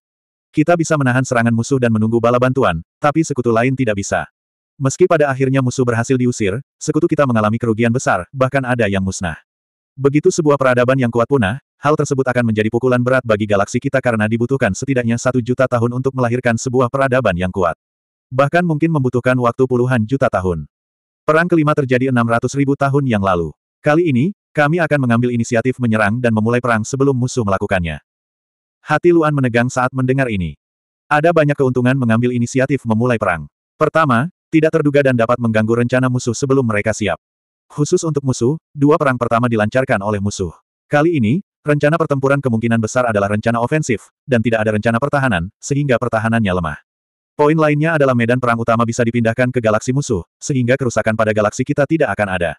A: Kita bisa menahan serangan musuh dan menunggu bala bantuan, tapi sekutu lain tidak bisa. Meski pada akhirnya musuh berhasil diusir, sekutu kita mengalami kerugian besar, bahkan ada yang musnah. Begitu sebuah peradaban yang kuat punah, hal tersebut akan menjadi pukulan berat bagi galaksi kita karena dibutuhkan setidaknya satu juta tahun untuk melahirkan sebuah peradaban yang kuat. Bahkan mungkin membutuhkan waktu puluhan juta tahun. Perang kelima terjadi enam ratus ribu tahun yang lalu. Kali ini, kami akan mengambil inisiatif menyerang dan memulai perang sebelum musuh melakukannya. Hati Luan menegang saat mendengar ini. Ada banyak keuntungan mengambil inisiatif memulai perang. Pertama, tidak terduga dan dapat mengganggu rencana musuh sebelum mereka siap. Khusus untuk musuh, dua perang pertama dilancarkan oleh musuh. Kali ini, rencana pertempuran kemungkinan besar adalah rencana ofensif, dan tidak ada rencana pertahanan, sehingga pertahanannya lemah. Poin lainnya adalah medan perang utama bisa dipindahkan ke galaksi musuh, sehingga kerusakan pada galaksi kita tidak akan ada.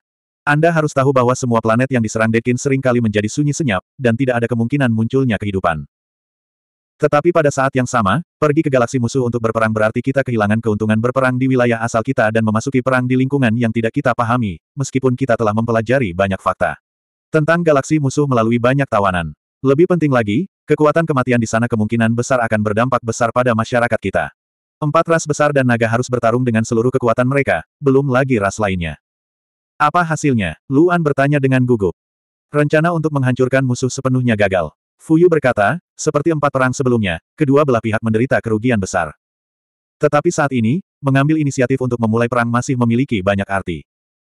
A: Anda harus tahu bahwa semua planet yang diserang Dekin seringkali menjadi sunyi senyap, dan tidak ada kemungkinan munculnya kehidupan. Tetapi pada saat yang sama, pergi ke galaksi musuh untuk berperang berarti kita kehilangan keuntungan berperang di wilayah asal kita dan memasuki perang di lingkungan yang tidak kita pahami, meskipun kita telah mempelajari banyak fakta. Tentang galaksi musuh melalui banyak tawanan. Lebih penting lagi, kekuatan kematian di sana kemungkinan besar akan berdampak besar pada masyarakat kita. Empat ras besar dan naga harus bertarung dengan seluruh kekuatan mereka, belum lagi ras lainnya. Apa hasilnya? Luan bertanya dengan gugup. Rencana untuk menghancurkan musuh sepenuhnya gagal. Fuyu berkata, seperti empat perang sebelumnya, kedua belah pihak menderita kerugian besar. Tetapi saat ini, mengambil inisiatif untuk memulai perang masih memiliki banyak arti.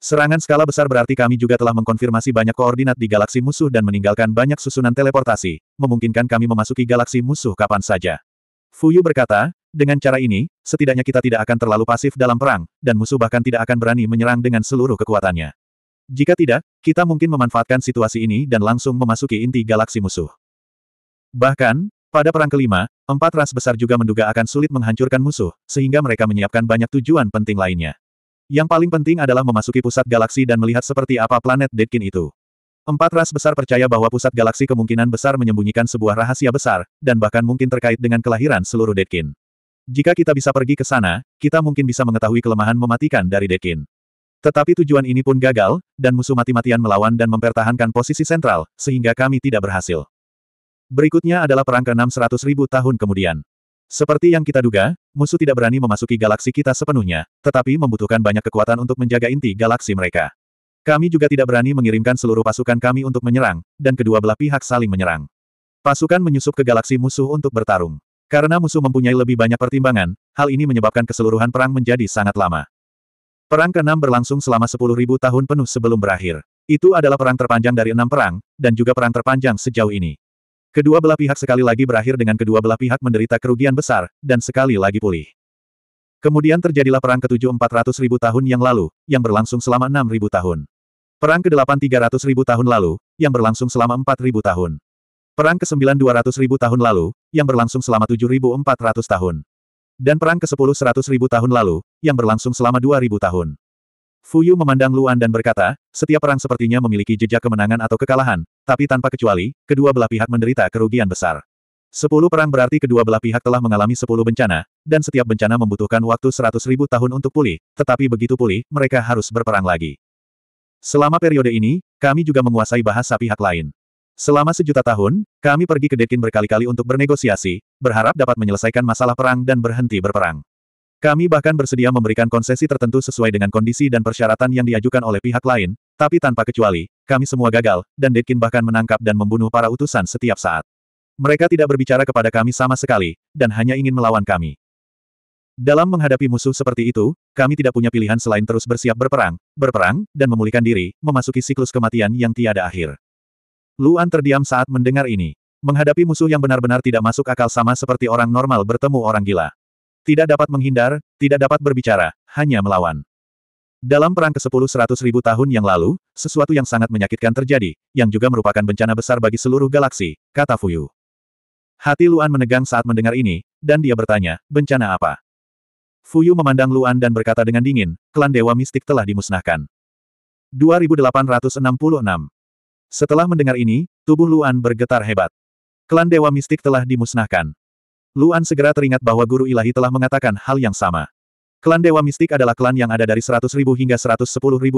A: Serangan skala besar berarti kami juga telah mengkonfirmasi banyak koordinat di galaksi musuh dan meninggalkan banyak susunan teleportasi, memungkinkan kami memasuki galaksi musuh kapan saja. Fuyu berkata, dengan cara ini, setidaknya kita tidak akan terlalu pasif dalam perang, dan musuh bahkan tidak akan berani menyerang dengan seluruh kekuatannya. Jika tidak, kita mungkin memanfaatkan situasi ini dan langsung memasuki inti galaksi musuh. Bahkan, pada perang kelima, empat ras besar juga menduga akan sulit menghancurkan musuh, sehingga mereka menyiapkan banyak tujuan penting lainnya. Yang paling penting adalah memasuki pusat galaksi dan melihat seperti apa planet Deadkin itu. Empat ras besar percaya bahwa pusat galaksi kemungkinan besar menyembunyikan sebuah rahasia besar, dan bahkan mungkin terkait dengan kelahiran seluruh Deadkin. Jika kita bisa pergi ke sana, kita mungkin bisa mengetahui kelemahan mematikan dari Deadkin. Tetapi tujuan ini pun gagal, dan musuh mati-matian melawan dan mempertahankan posisi sentral, sehingga kami tidak berhasil. Berikutnya adalah perang ke 600 ribu tahun kemudian. Seperti yang kita duga, musuh tidak berani memasuki galaksi kita sepenuhnya, tetapi membutuhkan banyak kekuatan untuk menjaga inti galaksi mereka. Kami juga tidak berani mengirimkan seluruh pasukan kami untuk menyerang, dan kedua belah pihak saling menyerang. Pasukan menyusup ke galaksi musuh untuk bertarung. Karena musuh mempunyai lebih banyak pertimbangan, hal ini menyebabkan keseluruhan perang menjadi sangat lama. Perang ke-6 berlangsung selama 10.000 tahun penuh sebelum berakhir. Itu adalah perang terpanjang dari enam perang, dan juga perang terpanjang sejauh ini. Kedua belah pihak sekali lagi berakhir dengan kedua belah pihak menderita kerugian besar, dan sekali lagi pulih. Kemudian terjadilah Perang ke-7 400 ribu tahun yang lalu, yang berlangsung selama 6 ribu tahun. Perang ke-8 300 ribu tahun lalu, yang berlangsung selama 4 ribu tahun. Perang ke-9 200 ribu tahun lalu, yang berlangsung selama 7.400 tahun. Dan Perang ke-10 100 ribu tahun lalu, yang berlangsung selama 2.000 tahun. Fuyu memandang Luan dan berkata, setiap perang sepertinya memiliki jejak kemenangan atau kekalahan, tapi tanpa kecuali, kedua belah pihak menderita kerugian besar. Sepuluh perang berarti kedua belah pihak telah mengalami sepuluh bencana, dan setiap bencana membutuhkan waktu seratus ribu tahun untuk pulih, tetapi begitu pulih, mereka harus berperang lagi. Selama periode ini, kami juga menguasai bahasa pihak lain. Selama sejuta tahun, kami pergi ke Dekin berkali-kali untuk bernegosiasi, berharap dapat menyelesaikan masalah perang dan berhenti berperang. Kami bahkan bersedia memberikan konsesi tertentu sesuai dengan kondisi dan persyaratan yang diajukan oleh pihak lain, tapi tanpa kecuali, kami semua gagal, dan Dekin bahkan menangkap dan membunuh para utusan setiap saat. Mereka tidak berbicara kepada kami sama sekali, dan hanya ingin melawan kami. Dalam menghadapi musuh seperti itu, kami tidak punya pilihan selain terus bersiap berperang, berperang, dan memulihkan diri, memasuki siklus kematian yang tiada akhir. Luan terdiam saat mendengar ini. Menghadapi musuh yang benar-benar tidak masuk akal sama seperti orang normal bertemu orang gila. Tidak dapat menghindar, tidak dapat berbicara, hanya melawan. Dalam perang ke-10 seratus ribu tahun yang lalu, sesuatu yang sangat menyakitkan terjadi, yang juga merupakan bencana besar bagi seluruh galaksi, kata Fuyu. Hati Luan menegang saat mendengar ini, dan dia bertanya, bencana apa? Fuyu memandang Luan dan berkata dengan dingin, klan Dewa Mistik telah dimusnahkan. 2866 Setelah mendengar ini, tubuh Luan bergetar hebat. Klan Dewa Mistik telah dimusnahkan. Luan segera teringat bahwa guru ilahi telah mengatakan hal yang sama. Klan Dewa Mistik adalah klan yang ada dari 100.000 hingga 110.000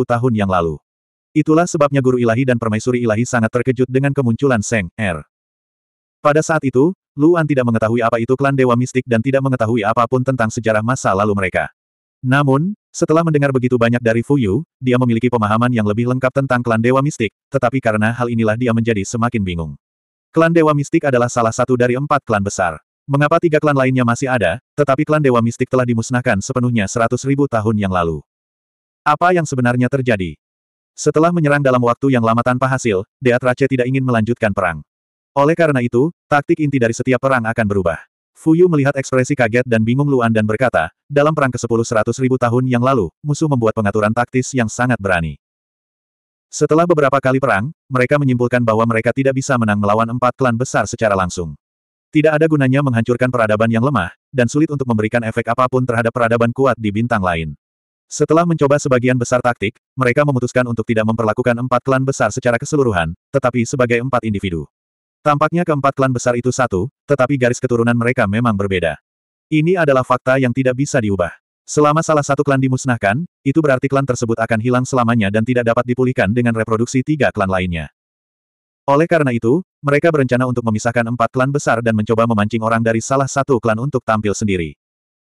A: tahun yang lalu. Itulah sebabnya guru ilahi dan permaisuri ilahi sangat terkejut dengan kemunculan Seng Er. Pada saat itu, Luan tidak mengetahui apa itu klan Dewa Mistik dan tidak mengetahui apapun tentang sejarah masa lalu mereka. Namun, setelah mendengar begitu banyak dari Fu Yu, dia memiliki pemahaman yang lebih lengkap tentang klan Dewa Mistik, tetapi karena hal inilah dia menjadi semakin bingung. Klan Dewa Mistik adalah salah satu dari empat klan besar. Mengapa tiga klan lainnya masih ada, tetapi klan Dewa Mistik telah dimusnahkan sepenuhnya seratus ribu tahun yang lalu? Apa yang sebenarnya terjadi? Setelah menyerang dalam waktu yang lama tanpa hasil, Deatrace tidak ingin melanjutkan perang. Oleh karena itu, taktik inti dari setiap perang akan berubah. Fuyu melihat ekspresi kaget dan bingung Luan dan berkata, dalam perang ke-10 seratus ribu tahun yang lalu, musuh membuat pengaturan taktis yang sangat berani. Setelah beberapa kali perang, mereka menyimpulkan bahwa mereka tidak bisa menang melawan empat klan besar secara langsung. Tidak ada gunanya menghancurkan peradaban yang lemah, dan sulit untuk memberikan efek apapun terhadap peradaban kuat di bintang lain. Setelah mencoba sebagian besar taktik, mereka memutuskan untuk tidak memperlakukan empat klan besar secara keseluruhan, tetapi sebagai empat individu. Tampaknya keempat klan besar itu satu, tetapi garis keturunan mereka memang berbeda. Ini adalah fakta yang tidak bisa diubah. Selama salah satu klan dimusnahkan, itu berarti klan tersebut akan hilang selamanya dan tidak dapat dipulihkan dengan reproduksi tiga klan lainnya. Oleh karena itu, mereka berencana untuk memisahkan empat klan besar dan mencoba memancing orang dari salah satu klan untuk tampil sendiri.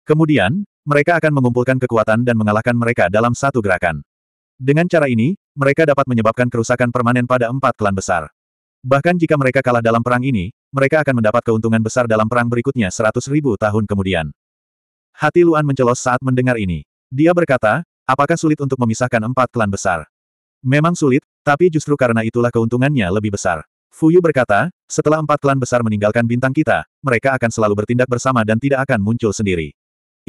A: Kemudian, mereka akan mengumpulkan kekuatan dan mengalahkan mereka dalam satu gerakan. Dengan cara ini, mereka dapat menyebabkan kerusakan permanen pada empat klan besar. Bahkan jika mereka kalah dalam perang ini, mereka akan mendapat keuntungan besar dalam perang berikutnya seratus ribu tahun kemudian. Hati Luan mencelos saat mendengar ini. Dia berkata, apakah sulit untuk memisahkan empat klan besar? Memang sulit, tapi justru karena itulah keuntungannya lebih besar. Fuyu berkata, setelah empat klan besar meninggalkan bintang kita, mereka akan selalu bertindak bersama dan tidak akan muncul sendiri.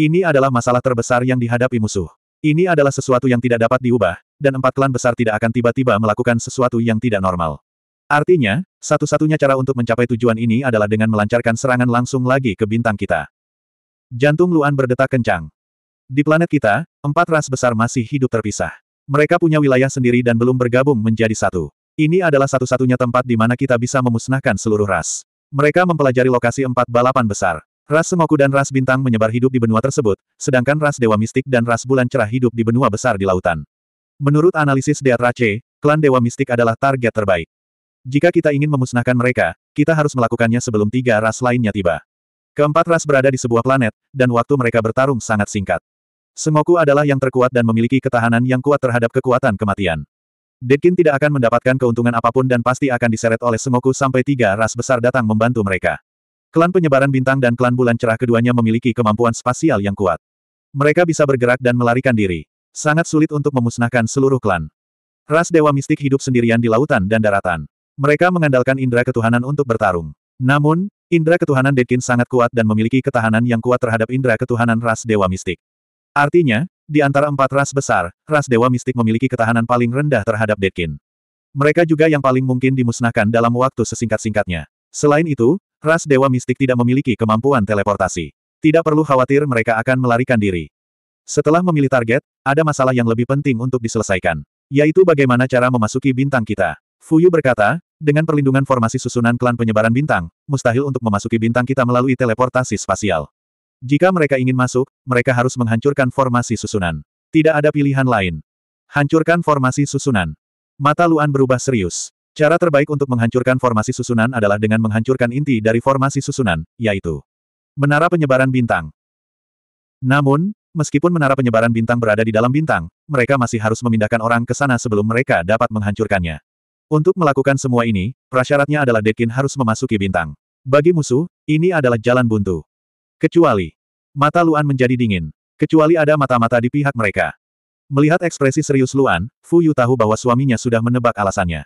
A: Ini adalah masalah terbesar yang dihadapi musuh. Ini adalah sesuatu yang tidak dapat diubah, dan empat klan besar tidak akan tiba-tiba melakukan sesuatu yang tidak normal. Artinya, satu-satunya cara untuk mencapai tujuan ini adalah dengan melancarkan serangan langsung lagi ke bintang kita. Jantung Luan berdetak kencang. Di planet kita, empat ras besar masih hidup terpisah. Mereka punya wilayah sendiri dan belum bergabung menjadi satu. Ini adalah satu-satunya tempat di mana kita bisa memusnahkan seluruh ras. Mereka mempelajari lokasi empat balapan besar. Ras Semoku dan ras bintang menyebar hidup di benua tersebut, sedangkan ras dewa mistik dan ras bulan cerah hidup di benua besar di lautan. Menurut analisis Deatrace, klan dewa mistik adalah target terbaik. Jika kita ingin memusnahkan mereka, kita harus melakukannya sebelum tiga ras lainnya tiba. Keempat ras berada di sebuah planet, dan waktu mereka bertarung sangat singkat. Semoku adalah yang terkuat dan memiliki ketahanan yang kuat terhadap kekuatan kematian. Dekin tidak akan mendapatkan keuntungan apapun dan pasti akan diseret oleh Sengoku sampai tiga ras besar datang membantu mereka. Klan penyebaran bintang dan klan bulan cerah keduanya memiliki kemampuan spasial yang kuat. Mereka bisa bergerak dan melarikan diri. Sangat sulit untuk memusnahkan seluruh klan. Ras dewa mistik hidup sendirian di lautan dan daratan. Mereka mengandalkan indera ketuhanan untuk bertarung. Namun, indera ketuhanan Dekin sangat kuat dan memiliki ketahanan yang kuat terhadap indera ketuhanan ras dewa mistik. Artinya, di antara empat ras besar, ras Dewa Mistik memiliki ketahanan paling rendah terhadap Deadkin. Mereka juga yang paling mungkin dimusnahkan dalam waktu sesingkat-singkatnya. Selain itu, ras Dewa Mistik tidak memiliki kemampuan teleportasi. Tidak perlu khawatir mereka akan melarikan diri. Setelah memilih target, ada masalah yang lebih penting untuk diselesaikan. Yaitu bagaimana cara memasuki bintang kita. Fuyu berkata, dengan perlindungan formasi susunan klan penyebaran bintang, mustahil untuk memasuki bintang kita melalui teleportasi spasial. Jika mereka ingin masuk, mereka harus menghancurkan formasi susunan. Tidak ada pilihan lain. Hancurkan formasi susunan. Mata Luan berubah serius. Cara terbaik untuk menghancurkan formasi susunan adalah dengan menghancurkan inti dari formasi susunan, yaitu Menara Penyebaran Bintang. Namun, meskipun Menara Penyebaran Bintang berada di dalam bintang, mereka masih harus memindahkan orang ke sana sebelum mereka dapat menghancurkannya. Untuk melakukan semua ini, prasyaratnya adalah Dekin harus memasuki bintang. Bagi musuh, ini adalah jalan buntu. Kecuali. Mata Luan menjadi dingin. Kecuali ada mata-mata di pihak mereka. Melihat ekspresi serius Luan, Fu Yu tahu bahwa suaminya sudah menebak alasannya.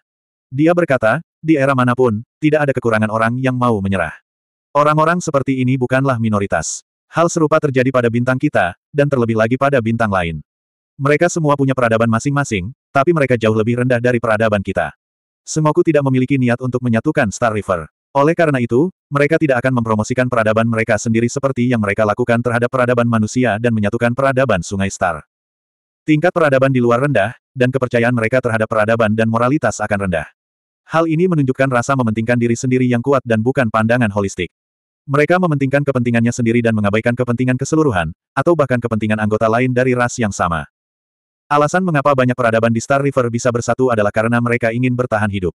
A: Dia berkata, di era manapun, tidak ada kekurangan orang yang mau menyerah. Orang-orang seperti ini bukanlah minoritas. Hal serupa terjadi pada bintang kita, dan terlebih lagi pada bintang lain. Mereka semua punya peradaban masing-masing, tapi mereka jauh lebih rendah dari peradaban kita. Sengoku tidak memiliki niat untuk menyatukan Star River. Oleh karena itu, mereka tidak akan mempromosikan peradaban mereka sendiri seperti yang mereka lakukan terhadap peradaban manusia dan menyatukan peradaban Sungai Star. Tingkat peradaban di luar rendah, dan kepercayaan mereka terhadap peradaban dan moralitas akan rendah. Hal ini menunjukkan rasa mementingkan diri sendiri yang kuat dan bukan pandangan holistik. Mereka mementingkan kepentingannya sendiri dan mengabaikan kepentingan keseluruhan, atau bahkan kepentingan anggota lain dari ras yang sama. Alasan mengapa banyak peradaban di Star River bisa bersatu adalah karena mereka ingin bertahan hidup.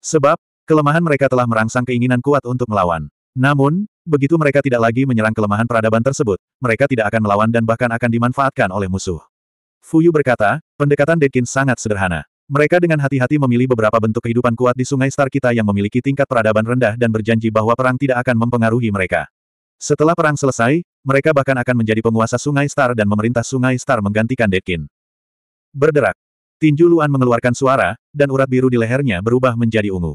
A: Sebab, Kelemahan mereka telah merangsang keinginan kuat untuk melawan. Namun, begitu mereka tidak lagi menyerang kelemahan peradaban tersebut, mereka tidak akan melawan dan bahkan akan dimanfaatkan oleh musuh. Fuyu berkata, pendekatan Dekin sangat sederhana. Mereka dengan hati-hati memilih beberapa bentuk kehidupan kuat di sungai star kita yang memiliki tingkat peradaban rendah dan berjanji bahwa perang tidak akan mempengaruhi mereka. Setelah perang selesai, mereka bahkan akan menjadi penguasa sungai star dan memerintah sungai star menggantikan Dekin. Berderak. Tinju Luan mengeluarkan suara, dan urat biru di lehernya berubah menjadi ungu.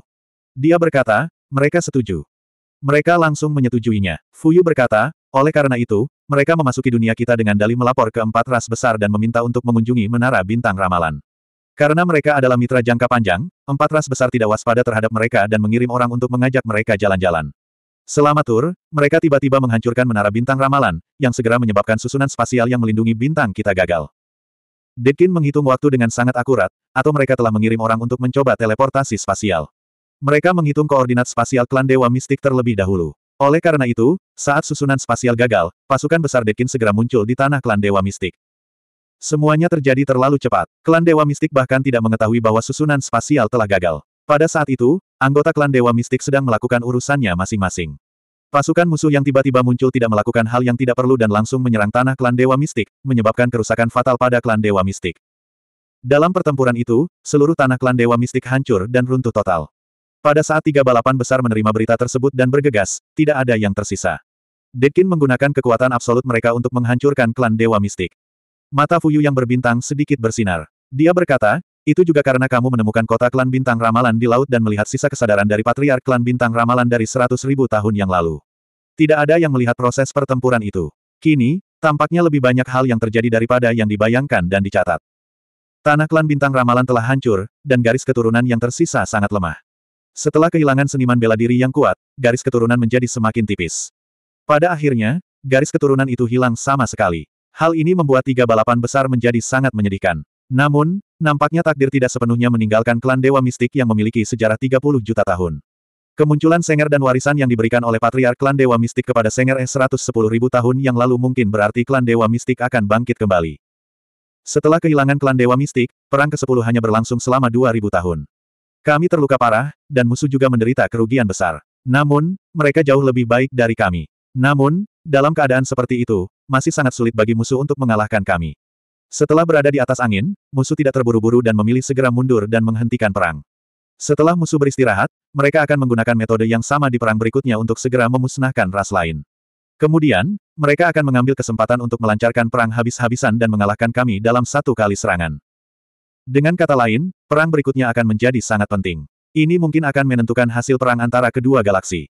A: Dia berkata, mereka setuju. Mereka langsung menyetujuinya. Fuyu berkata, oleh karena itu, mereka memasuki dunia kita dengan dali melapor ke empat ras besar dan meminta untuk mengunjungi Menara Bintang Ramalan. Karena mereka adalah mitra jangka panjang, empat ras besar tidak waspada terhadap mereka dan mengirim orang untuk mengajak mereka jalan-jalan. Selama tur, mereka tiba-tiba menghancurkan menara bintang ramalan, yang segera menyebabkan susunan spasial yang melindungi bintang kita gagal. Dekin menghitung waktu dengan sangat akurat, atau mereka telah mengirim orang untuk mencoba teleportasi spasial. Mereka menghitung koordinat spasial klan Dewa Mistik terlebih dahulu. Oleh karena itu, saat susunan spasial gagal, pasukan besar Dekin segera muncul di tanah klan Dewa Mistik. Semuanya terjadi terlalu cepat. Klan Dewa Mistik bahkan tidak mengetahui bahwa susunan spasial telah gagal. Pada saat itu, anggota klan Dewa Mistik sedang melakukan urusannya masing-masing. Pasukan musuh yang tiba-tiba muncul tidak melakukan hal yang tidak perlu dan langsung menyerang tanah klan Dewa Mistik, menyebabkan kerusakan fatal pada klan Dewa Mistik. Dalam pertempuran itu, seluruh tanah klan Dewa Mistik hancur dan runtuh total. Pada saat tiga balapan besar menerima berita tersebut dan bergegas, tidak ada yang tersisa. Dekin menggunakan kekuatan absolut mereka untuk menghancurkan klan Dewa Mistik. Mata Fuyu yang berbintang sedikit bersinar. Dia berkata, itu juga karena kamu menemukan kota klan bintang ramalan di laut dan melihat sisa kesadaran dari patriark klan bintang ramalan dari seratus ribu tahun yang lalu. Tidak ada yang melihat proses pertempuran itu. Kini, tampaknya lebih banyak hal yang terjadi daripada yang dibayangkan dan dicatat. Tanah klan bintang ramalan telah hancur, dan garis keturunan yang tersisa sangat lemah. Setelah kehilangan seniman bela diri yang kuat, garis keturunan menjadi semakin tipis. Pada akhirnya, garis keturunan itu hilang sama sekali. Hal ini membuat tiga balapan besar menjadi sangat menyedihkan. Namun, nampaknya takdir tidak sepenuhnya meninggalkan klan Dewa Mistik yang memiliki sejarah 30 juta tahun. Kemunculan Senger dan warisan yang diberikan oleh Patriark Klan Dewa Mistik kepada Senger s 110.000 tahun yang lalu mungkin berarti Klan Dewa Mistik akan bangkit kembali. Setelah kehilangan Klan Dewa Mistik, Perang ke-10 hanya berlangsung selama 2000 tahun. Kami terluka parah, dan musuh juga menderita kerugian besar. Namun, mereka jauh lebih baik dari kami. Namun, dalam keadaan seperti itu, masih sangat sulit bagi musuh untuk mengalahkan kami. Setelah berada di atas angin, musuh tidak terburu-buru dan memilih segera mundur dan menghentikan perang. Setelah musuh beristirahat, mereka akan menggunakan metode yang sama di perang berikutnya untuk segera memusnahkan ras lain. Kemudian, mereka akan mengambil kesempatan untuk melancarkan perang habis-habisan dan mengalahkan kami dalam satu kali serangan. Dengan kata lain, perang berikutnya akan menjadi sangat penting. Ini mungkin akan menentukan hasil perang antara kedua galaksi.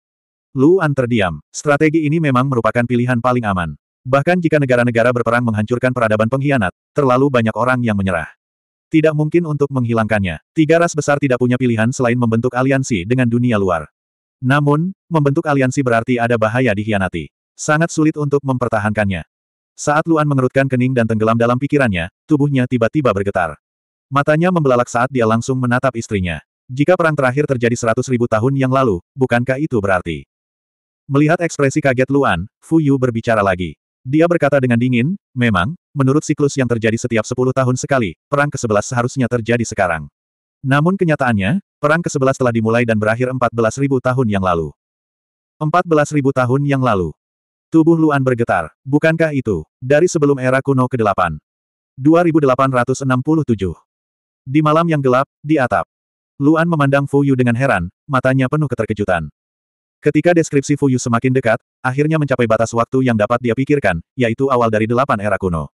A: Luan terdiam. Strategi ini memang merupakan pilihan paling aman. Bahkan jika negara-negara berperang menghancurkan peradaban pengkhianat, terlalu banyak orang yang menyerah. Tidak mungkin untuk menghilangkannya. Tiga ras besar tidak punya pilihan selain membentuk aliansi dengan dunia luar. Namun, membentuk aliansi berarti ada bahaya dikhianati. Sangat sulit untuk mempertahankannya. Saat Luan mengerutkan kening dan tenggelam dalam pikirannya, tubuhnya tiba-tiba bergetar. Matanya membelalak saat dia langsung menatap istrinya. Jika perang terakhir terjadi seratus ribu tahun yang lalu, bukankah itu berarti? Melihat ekspresi kaget Luan, Fu Yu berbicara lagi. Dia berkata dengan dingin, memang, menurut siklus yang terjadi setiap sepuluh tahun sekali, perang ke-11 seharusnya terjadi sekarang. Namun kenyataannya, perang ke-11 telah dimulai dan berakhir empat belas ribu tahun yang lalu. Empat belas ribu tahun yang lalu. Tubuh Luan bergetar, bukankah itu, dari sebelum era kuno ke-8. 2867. Di malam yang gelap, di atap. Luan memandang Fu Yu dengan heran, matanya penuh keterkejutan. Ketika deskripsi Fu Yu semakin dekat, akhirnya mencapai batas waktu yang dapat dia pikirkan, yaitu awal dari delapan era kuno.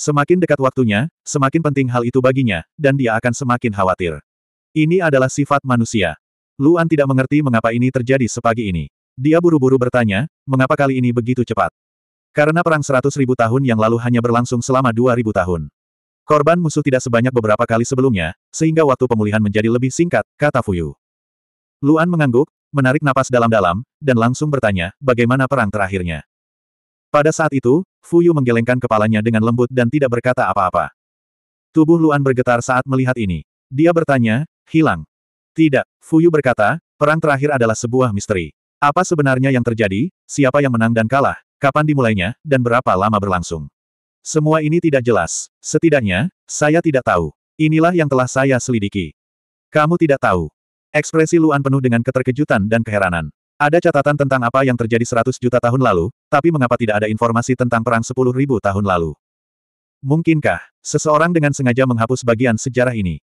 A: Semakin dekat waktunya, semakin penting hal itu baginya, dan dia akan semakin khawatir. Ini adalah sifat manusia. Luan tidak mengerti mengapa ini terjadi sepagi ini. Dia buru-buru bertanya, mengapa kali ini begitu cepat? Karena perang seratus ribu tahun yang lalu hanya berlangsung selama dua ribu tahun. Korban musuh tidak sebanyak beberapa kali sebelumnya, sehingga waktu pemulihan menjadi lebih singkat, kata Fuyu. Luan mengangguk, menarik napas dalam-dalam, dan langsung bertanya, bagaimana perang terakhirnya. Pada saat itu, Fuyu menggelengkan kepalanya dengan lembut dan tidak berkata apa-apa. Tubuh Luan bergetar saat melihat ini. Dia bertanya, hilang. Tidak, Fuyu berkata, perang terakhir adalah sebuah misteri. Apa sebenarnya yang terjadi, siapa yang menang dan kalah, kapan dimulainya, dan berapa lama berlangsung. Semua ini tidak jelas. Setidaknya, saya tidak tahu. Inilah yang telah saya selidiki. Kamu tidak tahu. Ekspresi Luan penuh dengan keterkejutan dan keheranan. Ada catatan tentang apa yang terjadi 100 juta tahun lalu, tapi mengapa tidak ada informasi tentang perang 10 ribu tahun lalu? Mungkinkah, seseorang dengan sengaja menghapus bagian sejarah ini?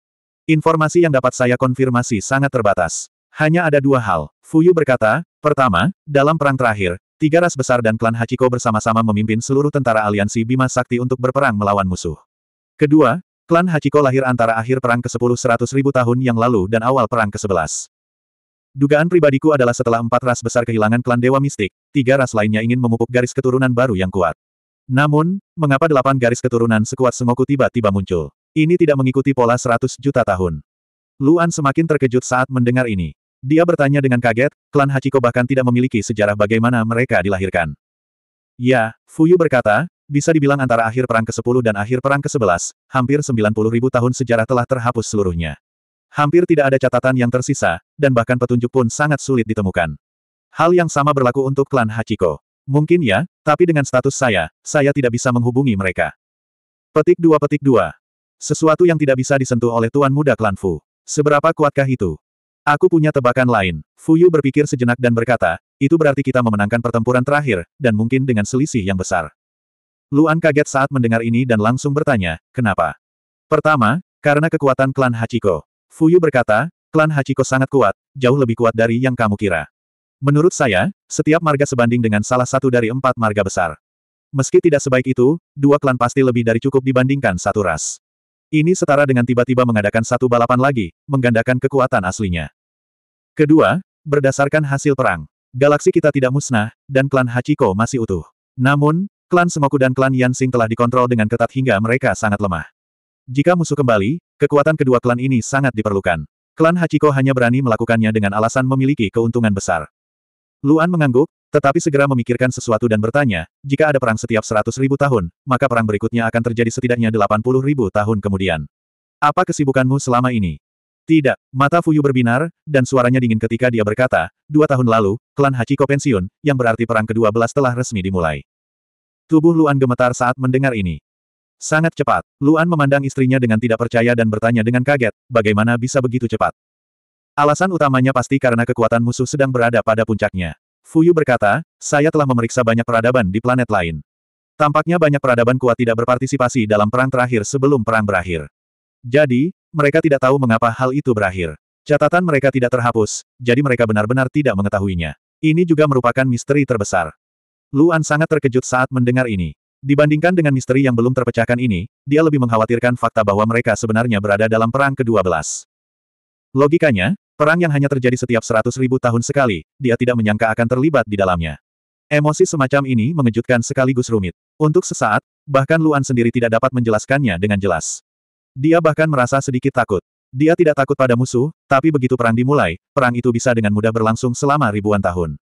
A: Informasi yang dapat saya konfirmasi sangat terbatas. Hanya ada dua hal, Fuyu berkata, pertama, dalam perang terakhir, Tiga ras besar dan klan Hachiko bersama-sama memimpin seluruh tentara aliansi Bima Sakti untuk berperang melawan musuh. Kedua, klan Hachiko lahir antara akhir perang ke-10 100 ribu tahun yang lalu dan awal perang ke-11. Dugaan pribadiku adalah setelah empat ras besar kehilangan klan Dewa Mistik, tiga ras lainnya ingin memupuk garis keturunan baru yang kuat. Namun, mengapa delapan garis keturunan sekuat Sengoku tiba-tiba muncul? Ini tidak mengikuti pola 100 juta tahun. Luan semakin terkejut saat mendengar ini. Dia bertanya dengan kaget, klan Hachiko bahkan tidak memiliki sejarah bagaimana mereka dilahirkan. Ya, Fuyu berkata, bisa dibilang antara akhir Perang ke-10 dan akhir Perang ke-11, hampir 90 ribu tahun sejarah telah terhapus seluruhnya. Hampir tidak ada catatan yang tersisa, dan bahkan petunjuk pun sangat sulit ditemukan. Hal yang sama berlaku untuk klan Hachiko. Mungkin ya, tapi dengan status saya, saya tidak bisa menghubungi mereka. Petik dua petik dua. Sesuatu yang tidak bisa disentuh oleh Tuan Muda Klan Fu. Seberapa kuatkah itu? Aku punya tebakan lain. Fuyu berpikir sejenak dan berkata, itu berarti kita memenangkan pertempuran terakhir, dan mungkin dengan selisih yang besar. Luan kaget saat mendengar ini dan langsung bertanya, kenapa? Pertama, karena kekuatan klan Hachiko. Fuyu berkata, klan Hachiko sangat kuat, jauh lebih kuat dari yang kamu kira. Menurut saya, setiap marga sebanding dengan salah satu dari empat marga besar. Meski tidak sebaik itu, dua klan pasti lebih dari cukup dibandingkan satu ras. Ini setara dengan tiba-tiba mengadakan satu balapan lagi, menggandakan kekuatan aslinya. Kedua, berdasarkan hasil perang, galaksi kita tidak musnah, dan klan Hachiko masih utuh. Namun, klan Semoku dan klan Yansing telah dikontrol dengan ketat hingga mereka sangat lemah. Jika musuh kembali, kekuatan kedua klan ini sangat diperlukan. Klan Hachiko hanya berani melakukannya dengan alasan memiliki keuntungan besar. Luan mengangguk, tetapi segera memikirkan sesuatu dan bertanya, jika ada perang setiap 100 ribu tahun, maka perang berikutnya akan terjadi setidaknya 80 ribu tahun kemudian. Apa kesibukanmu selama ini? Tidak, mata Fuyu berbinar, dan suaranya dingin ketika dia berkata, dua tahun lalu, klan Hachiko pensiun, yang berarti perang kedua belas telah resmi dimulai. Tubuh Luan gemetar saat mendengar ini. Sangat cepat, Luan memandang istrinya dengan tidak percaya dan bertanya dengan kaget, bagaimana bisa begitu cepat? Alasan utamanya pasti karena kekuatan musuh sedang berada pada puncaknya. Fuyu berkata, saya telah memeriksa banyak peradaban di planet lain. Tampaknya banyak peradaban kuat tidak berpartisipasi dalam perang terakhir sebelum perang berakhir. Jadi, mereka tidak tahu mengapa hal itu berakhir. Catatan mereka tidak terhapus, jadi mereka benar-benar tidak mengetahuinya. Ini juga merupakan misteri terbesar. Luan sangat terkejut saat mendengar ini. Dibandingkan dengan misteri yang belum terpecahkan ini, dia lebih mengkhawatirkan fakta bahwa mereka sebenarnya berada dalam perang ke-12. Logikanya, perang yang hanya terjadi setiap seratus ribu tahun sekali, dia tidak menyangka akan terlibat di dalamnya. Emosi semacam ini mengejutkan sekaligus rumit. Untuk sesaat, bahkan Luan sendiri tidak dapat menjelaskannya dengan jelas. Dia bahkan merasa sedikit takut. Dia tidak takut pada musuh, tapi begitu perang dimulai, perang itu bisa dengan mudah berlangsung selama ribuan tahun.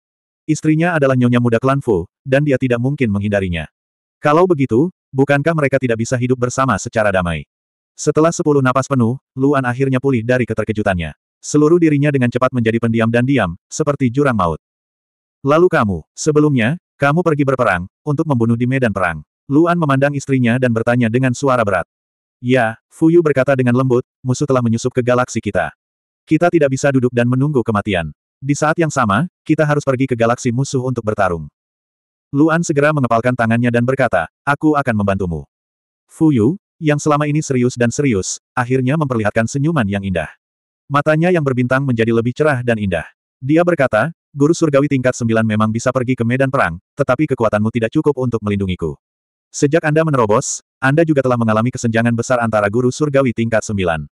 A: Istrinya adalah nyonya muda klan Fu, dan dia tidak mungkin menghindarinya. Kalau begitu, bukankah mereka tidak bisa hidup bersama secara damai? Setelah sepuluh napas penuh, Luan akhirnya pulih dari keterkejutannya. Seluruh dirinya dengan cepat menjadi pendiam dan diam, seperti jurang maut. Lalu kamu, sebelumnya, kamu pergi berperang, untuk membunuh di medan perang. Luan memandang istrinya dan bertanya dengan suara berat. Ya, Fuyu berkata dengan lembut, musuh telah menyusup ke galaksi kita. Kita tidak bisa duduk dan menunggu kematian. Di saat yang sama, kita harus pergi ke galaksi musuh untuk bertarung. Luan segera mengepalkan tangannya dan berkata, aku akan membantumu. Fuyu, yang selama ini serius dan serius, akhirnya memperlihatkan senyuman yang indah. Matanya yang berbintang menjadi lebih cerah dan indah. Dia berkata, Guru Surgawi tingkat sembilan memang bisa pergi ke medan perang, tetapi kekuatanmu tidak cukup untuk melindungiku. Sejak Anda menerobos, anda juga telah mengalami kesenjangan besar antara guru surgawi tingkat 9.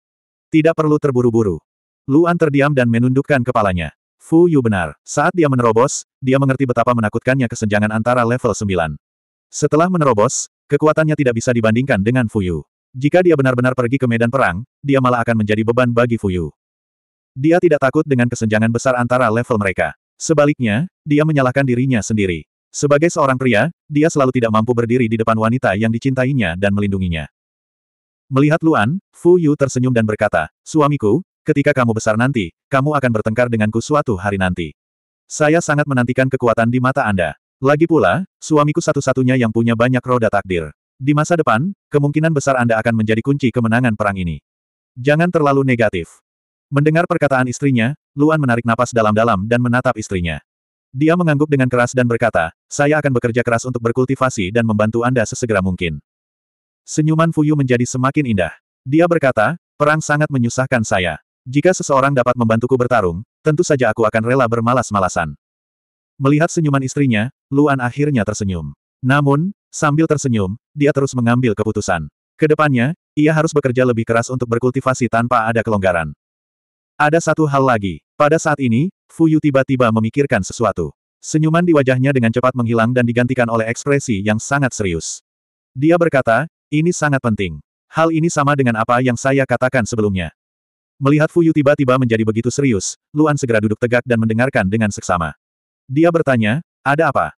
A: Tidak perlu terburu-buru. Luan terdiam dan menundukkan kepalanya. Fu Yu benar. Saat dia menerobos, dia mengerti betapa menakutkannya kesenjangan antara level 9. Setelah menerobos, kekuatannya tidak bisa dibandingkan dengan Fu Yu. Jika dia benar-benar pergi ke medan perang, dia malah akan menjadi beban bagi Fu Yu. Dia tidak takut dengan kesenjangan besar antara level mereka. Sebaliknya, dia menyalahkan dirinya sendiri. Sebagai seorang pria, dia selalu tidak mampu berdiri di depan wanita yang dicintainya dan melindunginya. Melihat Luan, Fu Yu tersenyum dan berkata, Suamiku, ketika kamu besar nanti, kamu akan bertengkar denganku suatu hari nanti. Saya sangat menantikan kekuatan di mata Anda. Lagi pula, suamiku satu-satunya yang punya banyak roda takdir. Di masa depan, kemungkinan besar Anda akan menjadi kunci kemenangan perang ini. Jangan terlalu negatif. Mendengar perkataan istrinya, Luan menarik napas dalam-dalam dan menatap istrinya. Dia mengangguk dengan keras dan berkata, saya akan bekerja keras untuk berkultivasi dan membantu Anda sesegera mungkin. Senyuman Fuyu menjadi semakin indah. Dia berkata, perang sangat menyusahkan saya. Jika seseorang dapat membantuku bertarung, tentu saja aku akan rela bermalas-malasan. Melihat senyuman istrinya, Luan akhirnya tersenyum. Namun, sambil tersenyum, dia terus mengambil keputusan. Kedepannya, ia harus bekerja lebih keras untuk berkultivasi tanpa ada kelonggaran. Ada satu hal lagi. Pada saat ini, Fuyu tiba-tiba memikirkan sesuatu. Senyuman di wajahnya dengan cepat menghilang dan digantikan oleh ekspresi yang sangat serius. Dia berkata, ini sangat penting. Hal ini sama dengan apa yang saya katakan sebelumnya. Melihat Fuyu tiba-tiba menjadi begitu serius, Luan segera duduk tegak dan mendengarkan dengan seksama. Dia bertanya, ada apa?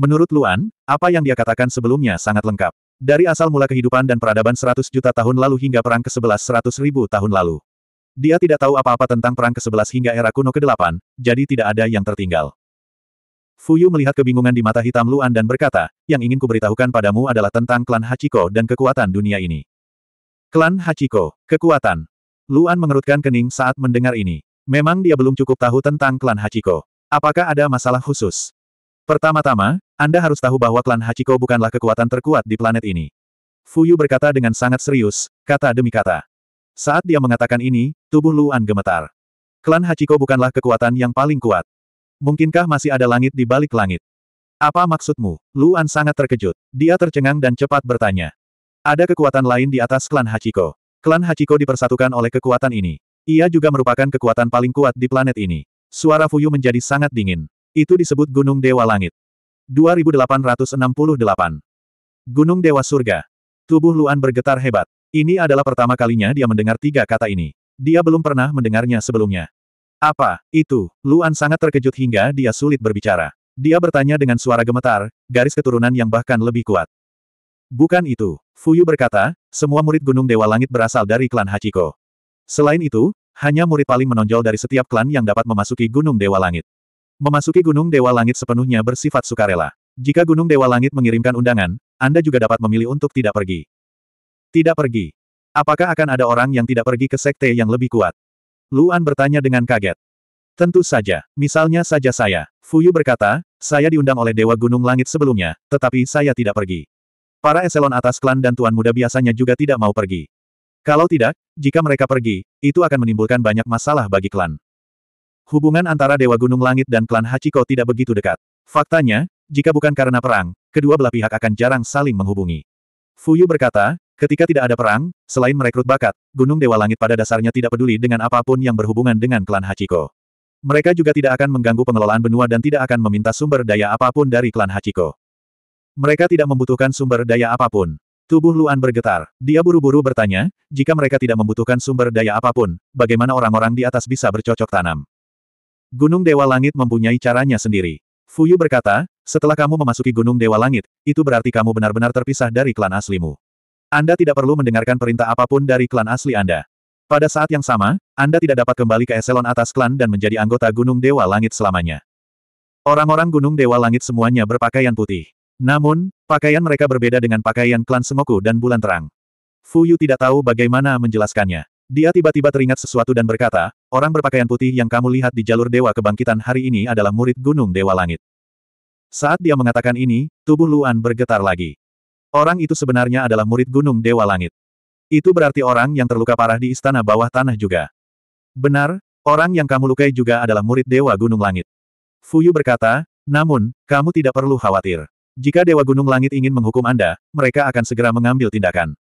A: Menurut Luan, apa yang dia katakan sebelumnya sangat lengkap. Dari asal mula kehidupan dan peradaban 100 juta tahun lalu hingga perang ke-11 100 ribu tahun lalu. Dia tidak tahu apa-apa tentang perang ke-11 hingga era kuno ke-8, jadi tidak ada yang tertinggal. Fuyu melihat kebingungan di mata hitam Luan dan berkata, yang ingin kuberitahukan padamu adalah tentang klan Hachiko dan kekuatan dunia ini. Klan Hachiko, kekuatan. Luan mengerutkan kening saat mendengar ini. Memang dia belum cukup tahu tentang klan Hachiko. Apakah ada masalah khusus? Pertama-tama, Anda harus tahu bahwa klan Hachiko bukanlah kekuatan terkuat di planet ini. Fuyu berkata dengan sangat serius, kata demi kata. Saat dia mengatakan ini, tubuh Luan gemetar. Klan Hachiko bukanlah kekuatan yang paling kuat. Mungkinkah masih ada langit di balik langit? Apa maksudmu? Luan sangat terkejut. Dia tercengang dan cepat bertanya. Ada kekuatan lain di atas klan Hachiko. Klan Hachiko dipersatukan oleh kekuatan ini. Ia juga merupakan kekuatan paling kuat di planet ini. Suara Fuyu menjadi sangat dingin. Itu disebut Gunung Dewa Langit. 2868. Gunung Dewa Surga. Tubuh Luan bergetar hebat. Ini adalah pertama kalinya dia mendengar tiga kata ini. Dia belum pernah mendengarnya sebelumnya. Apa, itu? Luan sangat terkejut hingga dia sulit berbicara. Dia bertanya dengan suara gemetar, garis keturunan yang bahkan lebih kuat. Bukan itu. Fuyu berkata, semua murid Gunung Dewa Langit berasal dari klan Hachiko. Selain itu, hanya murid paling menonjol dari setiap klan yang dapat memasuki Gunung Dewa Langit. Memasuki Gunung Dewa Langit sepenuhnya bersifat sukarela. Jika Gunung Dewa Langit mengirimkan undangan, Anda juga dapat memilih untuk tidak pergi. Tidak pergi. Apakah akan ada orang yang tidak pergi ke sekte yang lebih kuat? Luan bertanya dengan kaget. Tentu saja, misalnya saja saya. Fuyu berkata, saya diundang oleh Dewa Gunung Langit sebelumnya, tetapi saya tidak pergi. Para eselon atas klan dan tuan muda biasanya juga tidak mau pergi. Kalau tidak, jika mereka pergi, itu akan menimbulkan banyak masalah bagi klan. Hubungan antara Dewa Gunung Langit dan klan Hachiko tidak begitu dekat. Faktanya, jika bukan karena perang, kedua belah pihak akan jarang saling menghubungi. Fuyu berkata, Ketika tidak ada perang, selain merekrut bakat, Gunung Dewa Langit pada dasarnya tidak peduli dengan apapun yang berhubungan dengan klan Hachiko. Mereka juga tidak akan mengganggu pengelolaan benua dan tidak akan meminta sumber daya apapun dari klan Hachiko. Mereka tidak membutuhkan sumber daya apapun. Tubuh Luan bergetar. Dia buru-buru bertanya, jika mereka tidak membutuhkan sumber daya apapun, bagaimana orang-orang di atas bisa bercocok tanam? Gunung Dewa Langit mempunyai caranya sendiri. Fuyu berkata, setelah kamu memasuki Gunung Dewa Langit, itu berarti kamu benar-benar terpisah dari klan aslimu. Anda tidak perlu mendengarkan perintah apapun dari klan asli Anda. Pada saat yang sama, Anda tidak dapat kembali ke eselon atas klan dan menjadi anggota Gunung Dewa Langit selamanya. Orang-orang Gunung Dewa Langit semuanya berpakaian putih. Namun, pakaian mereka berbeda dengan pakaian klan Semoku dan Bulan Terang. Fu Yu tidak tahu bagaimana menjelaskannya. Dia tiba-tiba teringat sesuatu dan berkata, orang berpakaian putih yang kamu lihat di jalur Dewa Kebangkitan hari ini adalah murid Gunung Dewa Langit. Saat dia mengatakan ini, tubuh Luan bergetar lagi. Orang itu sebenarnya adalah murid Gunung Dewa Langit. Itu berarti orang yang terluka parah di istana bawah tanah juga. Benar, orang yang kamu lukai juga adalah murid Dewa Gunung Langit. Fuyu berkata, namun, kamu tidak perlu khawatir. Jika Dewa Gunung Langit ingin menghukum Anda, mereka akan segera mengambil tindakan.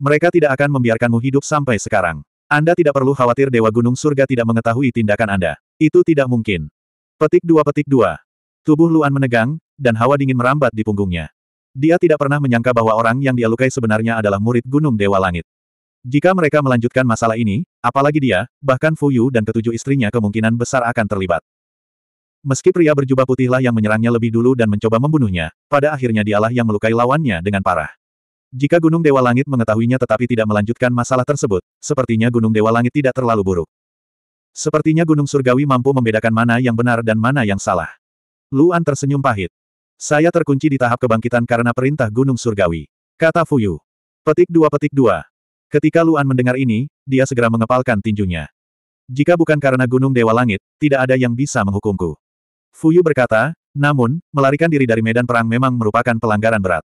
A: Mereka tidak akan membiarkanmu hidup sampai sekarang. Anda tidak perlu khawatir Dewa Gunung Surga tidak mengetahui tindakan Anda. Itu tidak mungkin. Petik dua petik dua. Tubuh Luan menegang, dan hawa dingin merambat di punggungnya. Dia tidak pernah menyangka bahwa orang yang dia lukai sebenarnya adalah murid Gunung Dewa Langit. Jika mereka melanjutkan masalah ini, apalagi dia, bahkan Fu Yu dan ketujuh istrinya kemungkinan besar akan terlibat. Meski pria berjubah putihlah yang menyerangnya lebih dulu dan mencoba membunuhnya, pada akhirnya dialah yang melukai lawannya dengan parah. Jika Gunung Dewa Langit mengetahuinya tetapi tidak melanjutkan masalah tersebut, sepertinya Gunung Dewa Langit tidak terlalu buruk. Sepertinya Gunung Surgawi mampu membedakan mana yang benar dan mana yang salah. Luan tersenyum pahit. Saya terkunci di tahap kebangkitan karena perintah Gunung Surgawi. Kata Fuyu. Petik dua petik dua. Ketika Luan mendengar ini, dia segera mengepalkan tinjunya. Jika bukan karena Gunung Dewa Langit, tidak ada yang bisa menghukumku. Fuyu berkata, namun, melarikan diri dari medan perang memang merupakan pelanggaran berat.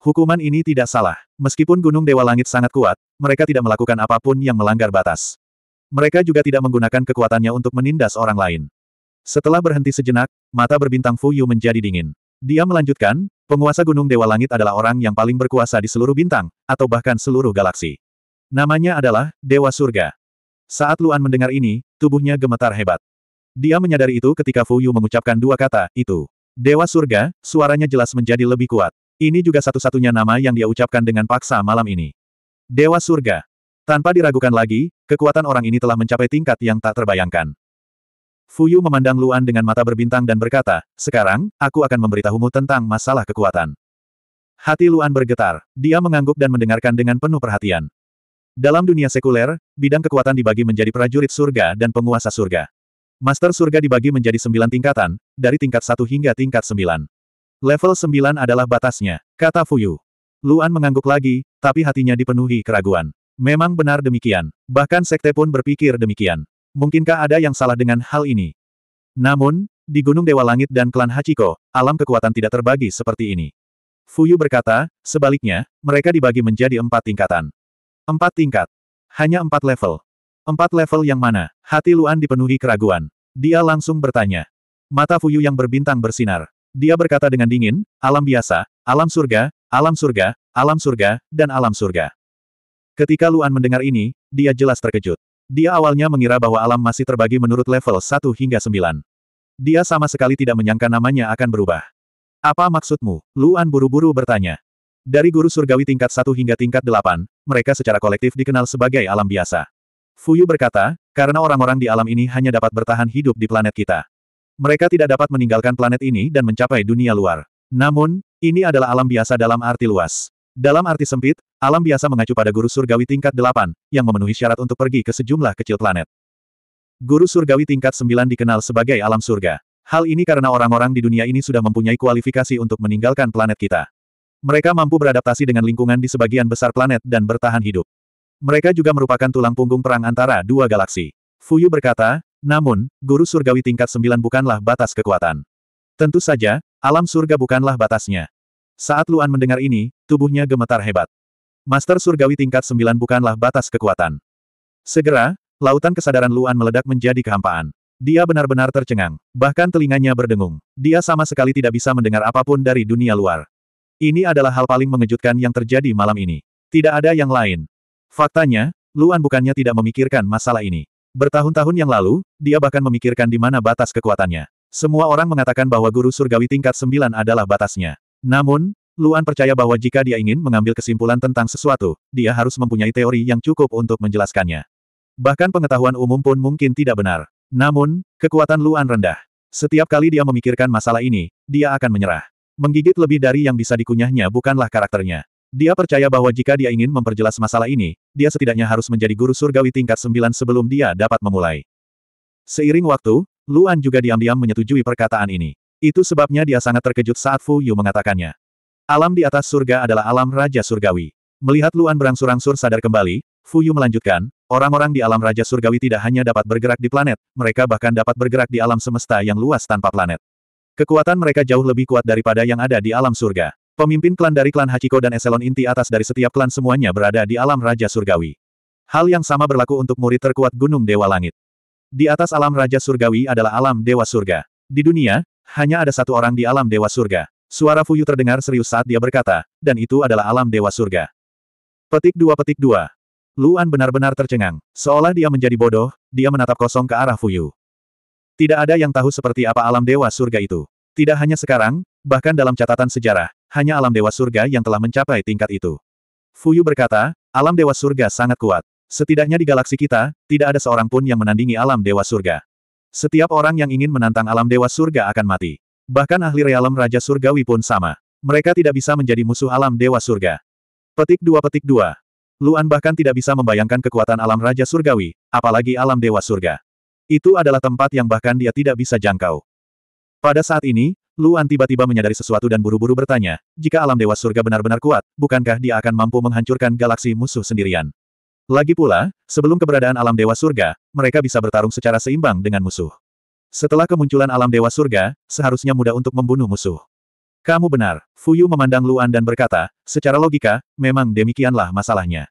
A: Hukuman ini tidak salah. Meskipun Gunung Dewa Langit sangat kuat, mereka tidak melakukan apapun yang melanggar batas. Mereka juga tidak menggunakan kekuatannya untuk menindas orang lain. Setelah berhenti sejenak, mata berbintang Fuyu menjadi dingin. Dia melanjutkan, penguasa Gunung Dewa Langit adalah orang yang paling berkuasa di seluruh bintang, atau bahkan seluruh galaksi. Namanya adalah Dewa Surga. Saat Luan mendengar ini, tubuhnya gemetar hebat. Dia menyadari itu ketika Fu Yu mengucapkan dua kata, itu. Dewa Surga, suaranya jelas menjadi lebih kuat. Ini juga satu-satunya nama yang dia ucapkan dengan paksa malam ini. Dewa Surga. Tanpa diragukan lagi, kekuatan orang ini telah mencapai tingkat yang tak terbayangkan. Fuyu memandang Luan dengan mata berbintang dan berkata, sekarang, aku akan memberitahumu tentang masalah kekuatan. Hati Luan bergetar, dia mengangguk dan mendengarkan dengan penuh perhatian. Dalam dunia sekuler, bidang kekuatan dibagi menjadi prajurit surga dan penguasa surga. Master surga dibagi menjadi sembilan tingkatan, dari tingkat satu hingga tingkat sembilan. Level sembilan adalah batasnya, kata Fuyu. Luan mengangguk lagi, tapi hatinya dipenuhi keraguan. Memang benar demikian. Bahkan sekte pun berpikir demikian. Mungkinkah ada yang salah dengan hal ini? Namun, di Gunung Dewa Langit dan klan Hachiko, alam kekuatan tidak terbagi seperti ini. Fuyu berkata, sebaliknya, mereka dibagi menjadi empat tingkatan. Empat tingkat. Hanya empat level. Empat level yang mana? Hati Luan dipenuhi keraguan. Dia langsung bertanya. Mata Fuyu yang berbintang bersinar. Dia berkata dengan dingin, alam biasa, alam surga, alam surga, alam surga, dan alam surga. Ketika Luan mendengar ini, dia jelas terkejut. Dia awalnya mengira bahwa alam masih terbagi menurut level 1 hingga 9. Dia sama sekali tidak menyangka namanya akan berubah. Apa maksudmu? Luan buru-buru bertanya. Dari guru surgawi tingkat 1 hingga tingkat 8, mereka secara kolektif dikenal sebagai alam biasa. Fuyu berkata, karena orang-orang di alam ini hanya dapat bertahan hidup di planet kita. Mereka tidak dapat meninggalkan planet ini dan mencapai dunia luar. Namun, ini adalah alam biasa dalam arti luas. Dalam arti sempit, alam biasa mengacu pada guru surgawi tingkat 8, yang memenuhi syarat untuk pergi ke sejumlah kecil planet. Guru surgawi tingkat 9 dikenal sebagai alam surga. Hal ini karena orang-orang di dunia ini sudah mempunyai kualifikasi untuk meninggalkan planet kita. Mereka mampu beradaptasi dengan lingkungan di sebagian besar planet dan bertahan hidup. Mereka juga merupakan tulang punggung perang antara dua galaksi. Fuyu berkata, namun, guru surgawi tingkat 9 bukanlah batas kekuatan. Tentu saja, alam surga bukanlah batasnya. Saat Luan mendengar ini, tubuhnya gemetar hebat. Master Surgawi tingkat Sembilan bukanlah batas kekuatan. Segera, lautan kesadaran Luan meledak menjadi kehampaan. Dia benar-benar tercengang, bahkan telinganya berdengung. Dia sama sekali tidak bisa mendengar apapun dari dunia luar. Ini adalah hal paling mengejutkan yang terjadi malam ini. Tidak ada yang lain. Faktanya, Luan bukannya tidak memikirkan masalah ini. Bertahun-tahun yang lalu, dia bahkan memikirkan di mana batas kekuatannya. Semua orang mengatakan bahwa guru surgawi tingkat Sembilan adalah batasnya. Namun, Luan percaya bahwa jika dia ingin mengambil kesimpulan tentang sesuatu, dia harus mempunyai teori yang cukup untuk menjelaskannya. Bahkan pengetahuan umum pun mungkin tidak benar. Namun, kekuatan Luan rendah. Setiap kali dia memikirkan masalah ini, dia akan menyerah. Menggigit lebih dari yang bisa dikunyahnya bukanlah karakternya. Dia percaya bahwa jika dia ingin memperjelas masalah ini, dia setidaknya harus menjadi guru surgawi tingkat sembilan sebelum dia dapat memulai. Seiring waktu, Luan juga diam-diam menyetujui perkataan ini. Itu sebabnya dia sangat terkejut saat Fu Yu mengatakannya. Alam di atas surga adalah alam Raja Surgawi. Melihat Luan berangsur-angsur sadar kembali, Fu Yu melanjutkan, orang-orang di alam Raja Surgawi tidak hanya dapat bergerak di planet, mereka bahkan dapat bergerak di alam semesta yang luas tanpa planet. Kekuatan mereka jauh lebih kuat daripada yang ada di alam surga. Pemimpin klan dari klan Hachiko dan eselon inti atas dari setiap klan semuanya berada di alam Raja Surgawi. Hal yang sama berlaku untuk murid terkuat Gunung Dewa Langit. Di atas alam Raja Surgawi adalah alam Dewa Surga. Di dunia, hanya ada satu orang di alam dewa surga. Suara Fuyu terdengar serius saat dia berkata, dan itu adalah alam dewa surga. Petik dua petik dua. Luan benar-benar tercengang. Seolah dia menjadi bodoh, dia menatap kosong ke arah Fuyu. Tidak ada yang tahu seperti apa alam dewa surga itu. Tidak hanya sekarang, bahkan dalam catatan sejarah, hanya alam dewa surga yang telah mencapai tingkat itu. Fuyu berkata, alam dewa surga sangat kuat. Setidaknya di galaksi kita, tidak ada seorang pun yang menandingi alam dewa surga. Setiap orang yang ingin menantang alam dewa surga akan mati. Bahkan ahli realem Raja Surgawi pun sama. Mereka tidak bisa menjadi musuh alam dewa surga. Petik dua petik dua. Luan bahkan tidak bisa membayangkan kekuatan alam Raja Surgawi, apalagi alam dewa surga. Itu adalah tempat yang bahkan dia tidak bisa jangkau. Pada saat ini, Luan tiba-tiba menyadari sesuatu dan buru-buru bertanya, jika alam dewa surga benar-benar kuat, bukankah dia akan mampu menghancurkan galaksi musuh sendirian? Lagi pula, sebelum keberadaan alam dewa surga, mereka bisa bertarung secara seimbang dengan musuh. Setelah kemunculan alam dewa surga, seharusnya mudah untuk membunuh musuh. Kamu benar, Fuyu memandang Luan dan berkata, secara logika, memang demikianlah masalahnya.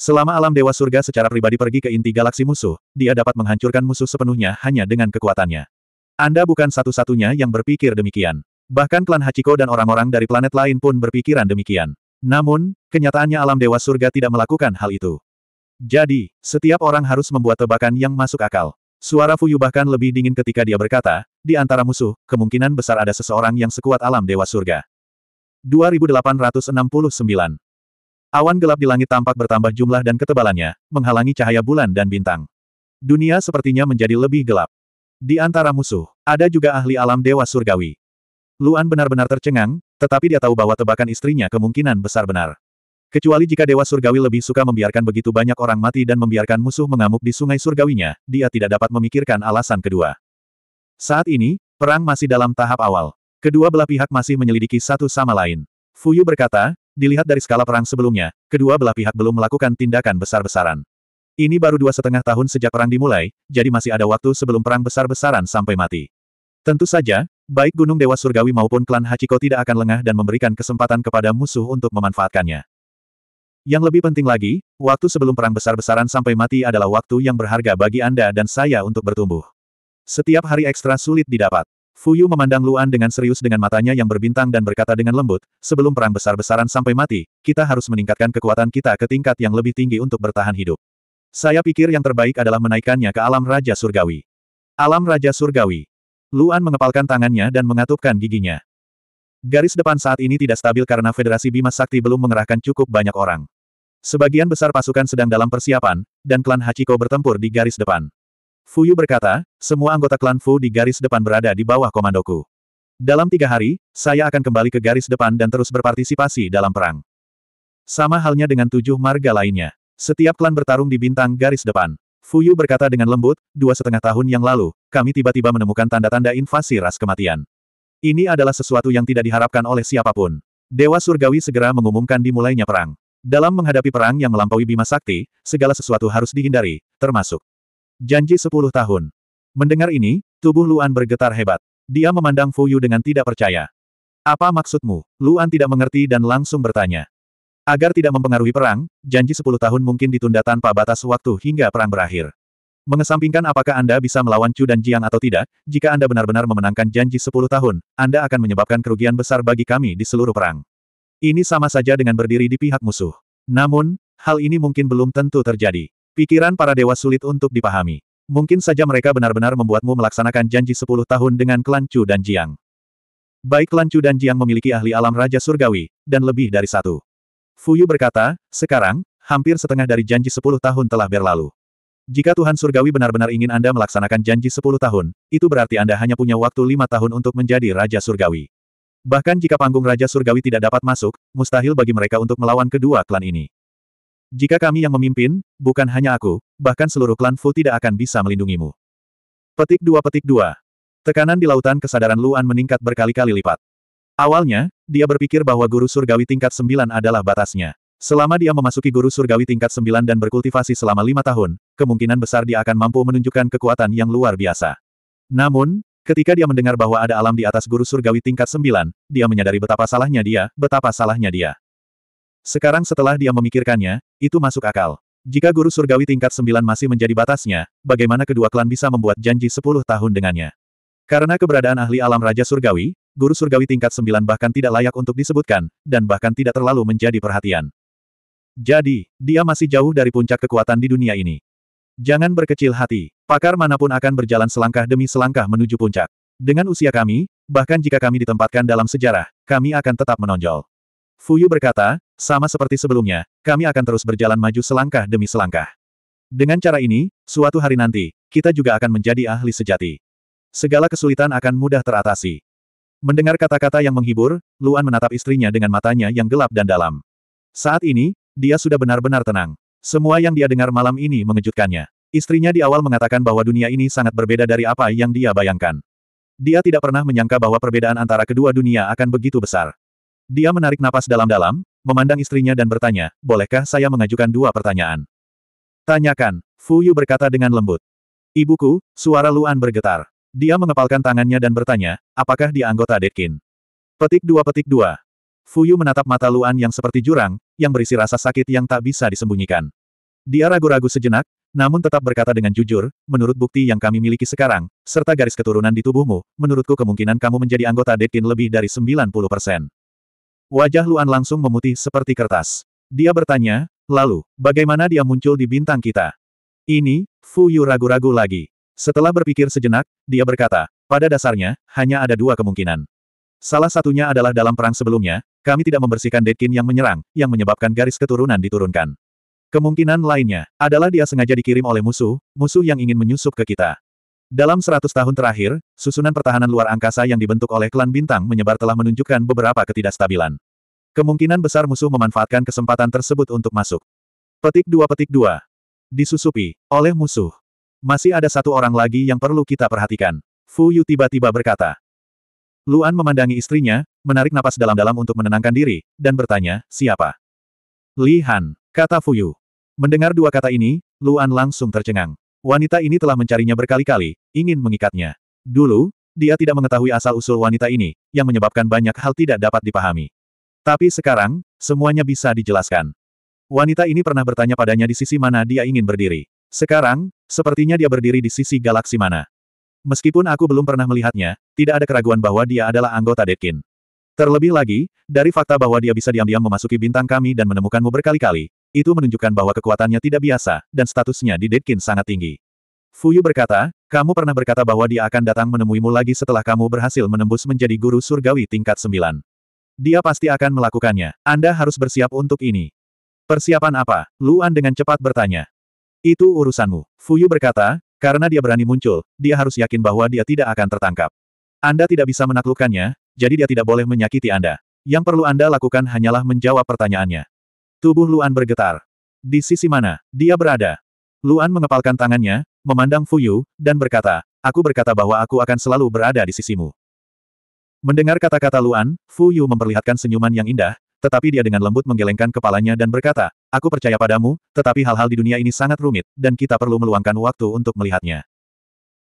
A: Selama alam dewa surga secara pribadi pergi ke inti galaksi musuh, dia dapat menghancurkan musuh sepenuhnya hanya dengan kekuatannya. Anda bukan satu-satunya yang berpikir demikian. Bahkan klan Hachiko dan orang-orang dari planet lain pun berpikiran demikian. Namun, kenyataannya alam dewa surga tidak melakukan hal itu. Jadi, setiap orang harus membuat tebakan yang masuk akal. Suara Fuyu bahkan lebih dingin ketika dia berkata, di antara musuh, kemungkinan besar ada seseorang yang sekuat alam Dewa Surga. 2869 Awan gelap di langit tampak bertambah jumlah dan ketebalannya, menghalangi cahaya bulan dan bintang. Dunia sepertinya menjadi lebih gelap. Di antara musuh, ada juga ahli alam Dewa Surgawi. Luan benar-benar tercengang, tetapi dia tahu bahwa tebakan istrinya kemungkinan besar benar. Kecuali jika Dewa Surgawi lebih suka membiarkan begitu banyak orang mati dan membiarkan musuh mengamuk di sungai surgawinya, dia tidak dapat memikirkan alasan kedua. Saat ini, perang masih dalam tahap awal. Kedua belah pihak masih menyelidiki satu sama lain. Fuyu berkata, dilihat dari skala perang sebelumnya, kedua belah pihak belum melakukan tindakan besar-besaran. Ini baru dua setengah tahun sejak perang dimulai, jadi masih ada waktu sebelum perang besar-besaran sampai mati. Tentu saja, baik Gunung Dewa Surgawi maupun klan Hachiko tidak akan lengah dan memberikan kesempatan kepada musuh untuk memanfaatkannya. Yang lebih penting lagi, waktu sebelum perang besar-besaran sampai mati adalah waktu yang berharga bagi Anda dan saya untuk bertumbuh. Setiap hari ekstra sulit didapat. Fuyu memandang Luan dengan serius dengan matanya yang berbintang dan berkata dengan lembut, sebelum perang besar-besaran sampai mati, kita harus meningkatkan kekuatan kita ke tingkat yang lebih tinggi untuk bertahan hidup. Saya pikir yang terbaik adalah menaikkannya ke alam Raja Surgawi. Alam Raja Surgawi. Luan mengepalkan tangannya dan mengatupkan giginya. Garis depan saat ini tidak stabil karena Federasi Bima Sakti belum mengerahkan cukup banyak orang. Sebagian besar pasukan sedang dalam persiapan, dan klan Hachiko bertempur di garis depan. Fu Yu berkata, semua anggota klan Fu di garis depan berada di bawah komandoku. Dalam tiga hari, saya akan kembali ke garis depan dan terus berpartisipasi dalam perang. Sama halnya dengan tujuh marga lainnya. Setiap klan bertarung di bintang garis depan. Fu Yu berkata dengan lembut, dua setengah tahun yang lalu, kami tiba-tiba menemukan tanda-tanda invasi ras kematian. Ini adalah sesuatu yang tidak diharapkan oleh siapapun. Dewa Surgawi segera mengumumkan dimulainya perang. Dalam menghadapi perang yang melampaui Bima Sakti, segala sesuatu harus dihindari, termasuk janji sepuluh tahun. Mendengar ini, tubuh Luan bergetar hebat. Dia memandang Fuyu dengan tidak percaya. Apa maksudmu? Luan tidak mengerti dan langsung bertanya. Agar tidak mempengaruhi perang, janji sepuluh tahun mungkin ditunda tanpa batas waktu hingga perang berakhir. Mengesampingkan apakah Anda bisa melawan Chu dan Jiang atau tidak, jika Anda benar-benar memenangkan janji sepuluh tahun, Anda akan menyebabkan kerugian besar bagi kami di seluruh perang. Ini sama saja dengan berdiri di pihak musuh. Namun, hal ini mungkin belum tentu terjadi. Pikiran para dewa sulit untuk dipahami. Mungkin saja mereka benar-benar membuatmu melaksanakan janji sepuluh tahun dengan Klan Chu dan Jiang. Baik Klan Chu dan Jiang memiliki ahli alam Raja Surgawi, dan lebih dari satu. Fuyu berkata, sekarang, hampir setengah dari janji sepuluh tahun telah berlalu. Jika Tuhan Surgawi benar-benar ingin Anda melaksanakan janji sepuluh tahun, itu berarti Anda hanya punya waktu lima tahun untuk menjadi Raja Surgawi. Bahkan jika panggung Raja Surgawi tidak dapat masuk, mustahil bagi mereka untuk melawan kedua klan ini. Jika kami yang memimpin, bukan hanya aku, bahkan seluruh klan Fu tidak akan bisa melindungimu. Petik 2 Petik 2 Tekanan di lautan kesadaran Luan meningkat berkali-kali lipat. Awalnya, dia berpikir bahwa guru surgawi tingkat 9 adalah batasnya. Selama dia memasuki guru surgawi tingkat 9 dan berkultivasi selama lima tahun, kemungkinan besar dia akan mampu menunjukkan kekuatan yang luar biasa. Namun, Ketika dia mendengar bahwa ada alam di atas guru surgawi tingkat sembilan, dia menyadari betapa salahnya dia, betapa salahnya dia. Sekarang setelah dia memikirkannya, itu masuk akal. Jika guru surgawi tingkat sembilan masih menjadi batasnya, bagaimana kedua klan bisa membuat janji sepuluh tahun dengannya? Karena keberadaan ahli alam Raja Surgawi, guru surgawi tingkat sembilan bahkan tidak layak untuk disebutkan, dan bahkan tidak terlalu menjadi perhatian. Jadi, dia masih jauh dari puncak kekuatan di dunia ini. Jangan berkecil hati. Pakar manapun akan berjalan selangkah demi selangkah menuju puncak. Dengan usia kami, bahkan jika kami ditempatkan dalam sejarah, kami akan tetap menonjol. Fuyu berkata, sama seperti sebelumnya, kami akan terus berjalan maju selangkah demi selangkah. Dengan cara ini, suatu hari nanti, kita juga akan menjadi ahli sejati. Segala kesulitan akan mudah teratasi. Mendengar kata-kata yang menghibur, Luan menatap istrinya dengan matanya yang gelap dan dalam. Saat ini, dia sudah benar-benar tenang. Semua yang dia dengar malam ini mengejutkannya. Istrinya di awal mengatakan bahwa dunia ini sangat berbeda dari apa yang dia bayangkan. Dia tidak pernah menyangka bahwa perbedaan antara kedua dunia akan begitu besar. Dia menarik napas dalam-dalam, memandang istrinya dan bertanya, bolehkah saya mengajukan dua pertanyaan? Tanyakan, Fu Yu berkata dengan lembut. Ibuku, suara Luan bergetar. Dia mengepalkan tangannya dan bertanya, apakah dia anggota Detkin? Petik dua petik dua. Fuyu menatap mata Luan yang seperti jurang, yang berisi rasa sakit yang tak bisa disembunyikan. Dia ragu-ragu sejenak, namun tetap berkata dengan jujur, menurut bukti yang kami miliki sekarang, serta garis keturunan di tubuhmu, menurutku kemungkinan kamu menjadi anggota Dekin lebih dari 90%. Wajah Luan langsung memutih seperti kertas. Dia bertanya, lalu, bagaimana dia muncul di bintang kita? Ini, Fuyu ragu-ragu lagi. Setelah berpikir sejenak, dia berkata, pada dasarnya, hanya ada dua kemungkinan. Salah satunya adalah dalam perang sebelumnya, kami tidak membersihkan Deadkin yang menyerang, yang menyebabkan garis keturunan diturunkan. Kemungkinan lainnya adalah dia sengaja dikirim oleh musuh, musuh yang ingin menyusup ke kita. Dalam seratus tahun terakhir, susunan pertahanan luar angkasa yang dibentuk oleh klan bintang menyebar telah menunjukkan beberapa ketidakstabilan. Kemungkinan besar musuh memanfaatkan kesempatan tersebut untuk masuk. Petik dua petik dua. Disusupi oleh musuh. Masih ada satu orang lagi yang perlu kita perhatikan. Fu Yu tiba-tiba berkata. Luan memandangi istrinya, menarik napas dalam-dalam untuk menenangkan diri, dan bertanya, siapa? Li Han, kata Fuyu. Mendengar dua kata ini, Luan langsung tercengang. Wanita ini telah mencarinya berkali-kali, ingin mengikatnya. Dulu, dia tidak mengetahui asal-usul wanita ini, yang menyebabkan banyak hal tidak dapat dipahami. Tapi sekarang, semuanya bisa dijelaskan. Wanita ini pernah bertanya padanya di sisi mana dia ingin berdiri. Sekarang, sepertinya dia berdiri di sisi galaksi mana. Meskipun aku belum pernah melihatnya, tidak ada keraguan bahwa dia adalah anggota Dekin. Terlebih lagi, dari fakta bahwa dia bisa diam-diam memasuki bintang kami dan menemukanmu berkali-kali, itu menunjukkan bahwa kekuatannya tidak biasa, dan statusnya di Deadkin sangat tinggi. Fuyu berkata, kamu pernah berkata bahwa dia akan datang menemuimu lagi setelah kamu berhasil menembus menjadi guru surgawi tingkat 9. Dia pasti akan melakukannya. Anda harus bersiap untuk ini. Persiapan apa? Luan dengan cepat bertanya. Itu urusanmu. Fuyu berkata, karena dia berani muncul, dia harus yakin bahwa dia tidak akan tertangkap. Anda tidak bisa menaklukkannya, jadi dia tidak boleh menyakiti Anda. Yang perlu Anda lakukan hanyalah menjawab pertanyaannya. Tubuh Luan bergetar. Di sisi mana dia berada? Luan mengepalkan tangannya, memandang Fuyu, dan berkata, Aku berkata bahwa aku akan selalu berada di sisimu. Mendengar kata-kata Luan, Fuyu memperlihatkan senyuman yang indah, tetapi dia dengan lembut menggelengkan kepalanya dan berkata, Aku percaya padamu, tetapi hal-hal di dunia ini sangat rumit, dan kita perlu meluangkan waktu untuk melihatnya.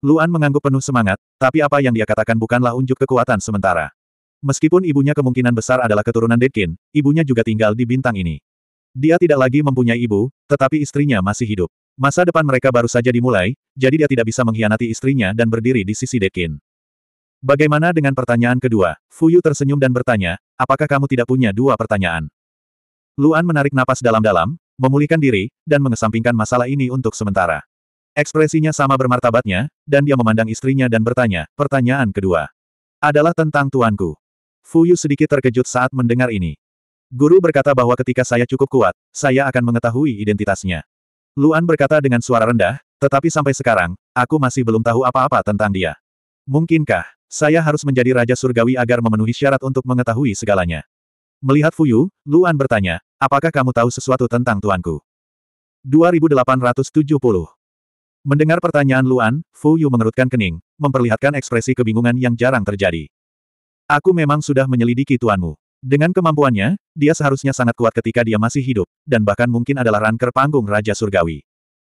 A: Luan mengangguk penuh semangat, tapi apa yang dia katakan bukanlah unjuk kekuatan sementara. Meskipun ibunya kemungkinan besar adalah keturunan Dedkin, ibunya juga tinggal di bintang ini. Dia tidak lagi mempunyai ibu, tetapi istrinya masih hidup. Masa depan mereka baru saja dimulai, jadi dia tidak bisa mengkhianati istrinya dan berdiri di sisi Dedkin. Bagaimana dengan pertanyaan kedua? Fuyu tersenyum dan bertanya, apakah kamu tidak punya dua pertanyaan? Luan menarik napas dalam-dalam, memulihkan diri, dan mengesampingkan masalah ini untuk sementara. Ekspresinya sama bermartabatnya, dan dia memandang istrinya dan bertanya, pertanyaan kedua. Adalah tentang tuanku. Fuyu sedikit terkejut saat mendengar ini. Guru berkata bahwa ketika saya cukup kuat, saya akan mengetahui identitasnya. Luan berkata dengan suara rendah, tetapi sampai sekarang, aku masih belum tahu apa-apa tentang dia. Mungkinkah, saya harus menjadi Raja Surgawi agar memenuhi syarat untuk mengetahui segalanya? Melihat Fuyu, Luan bertanya, apakah kamu tahu sesuatu tentang tuanku? 2870 Mendengar pertanyaan Luan, Fu Yu mengerutkan kening, memperlihatkan ekspresi kebingungan yang jarang terjadi. Aku memang sudah menyelidiki tuanmu. Dengan kemampuannya, dia seharusnya sangat kuat ketika dia masih hidup, dan bahkan mungkin adalah ranker panggung Raja Surgawi.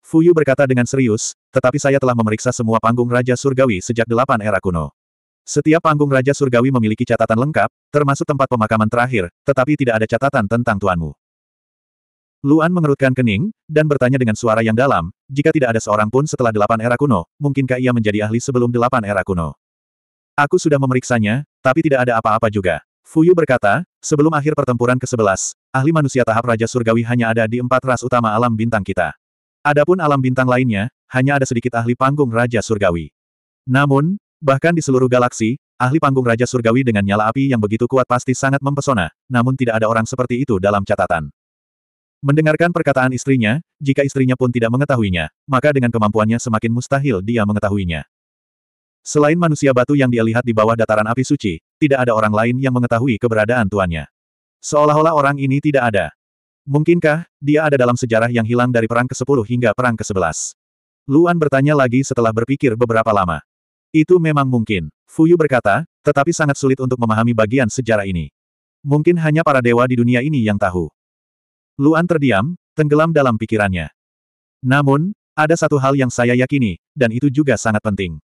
A: Fu Yu berkata dengan serius, tetapi saya telah memeriksa semua panggung Raja Surgawi sejak delapan era kuno. Setiap panggung Raja Surgawi memiliki catatan lengkap, termasuk tempat pemakaman terakhir, tetapi tidak ada catatan tentang tuanmu. Luan mengerutkan kening, dan bertanya dengan suara yang dalam, jika tidak ada seorang pun setelah delapan era kuno, mungkinkah ia menjadi ahli sebelum delapan era kuno? Aku sudah memeriksanya, tapi tidak ada apa-apa juga. Fuyu berkata, sebelum akhir pertempuran ke-11, ahli manusia tahap Raja Surgawi hanya ada di empat ras utama alam bintang kita. Adapun alam bintang lainnya, hanya ada sedikit ahli panggung Raja Surgawi. Namun, bahkan di seluruh galaksi, ahli panggung Raja Surgawi dengan nyala api yang begitu kuat pasti sangat mempesona, namun tidak ada orang seperti itu dalam catatan. Mendengarkan perkataan istrinya, jika istrinya pun tidak mengetahuinya, maka dengan kemampuannya semakin mustahil dia mengetahuinya. Selain manusia batu yang dia lihat di bawah dataran api suci, tidak ada orang lain yang mengetahui keberadaan tuannya. Seolah-olah orang ini tidak ada. Mungkinkah, dia ada dalam sejarah yang hilang dari perang ke-10 hingga perang ke-11? Luan bertanya lagi setelah berpikir beberapa lama. Itu memang mungkin, Fuyu berkata, tetapi sangat sulit untuk memahami bagian sejarah ini. Mungkin hanya para dewa di dunia ini yang tahu. Luan terdiam, tenggelam dalam pikirannya. Namun, ada satu hal yang saya yakini, dan itu juga sangat penting.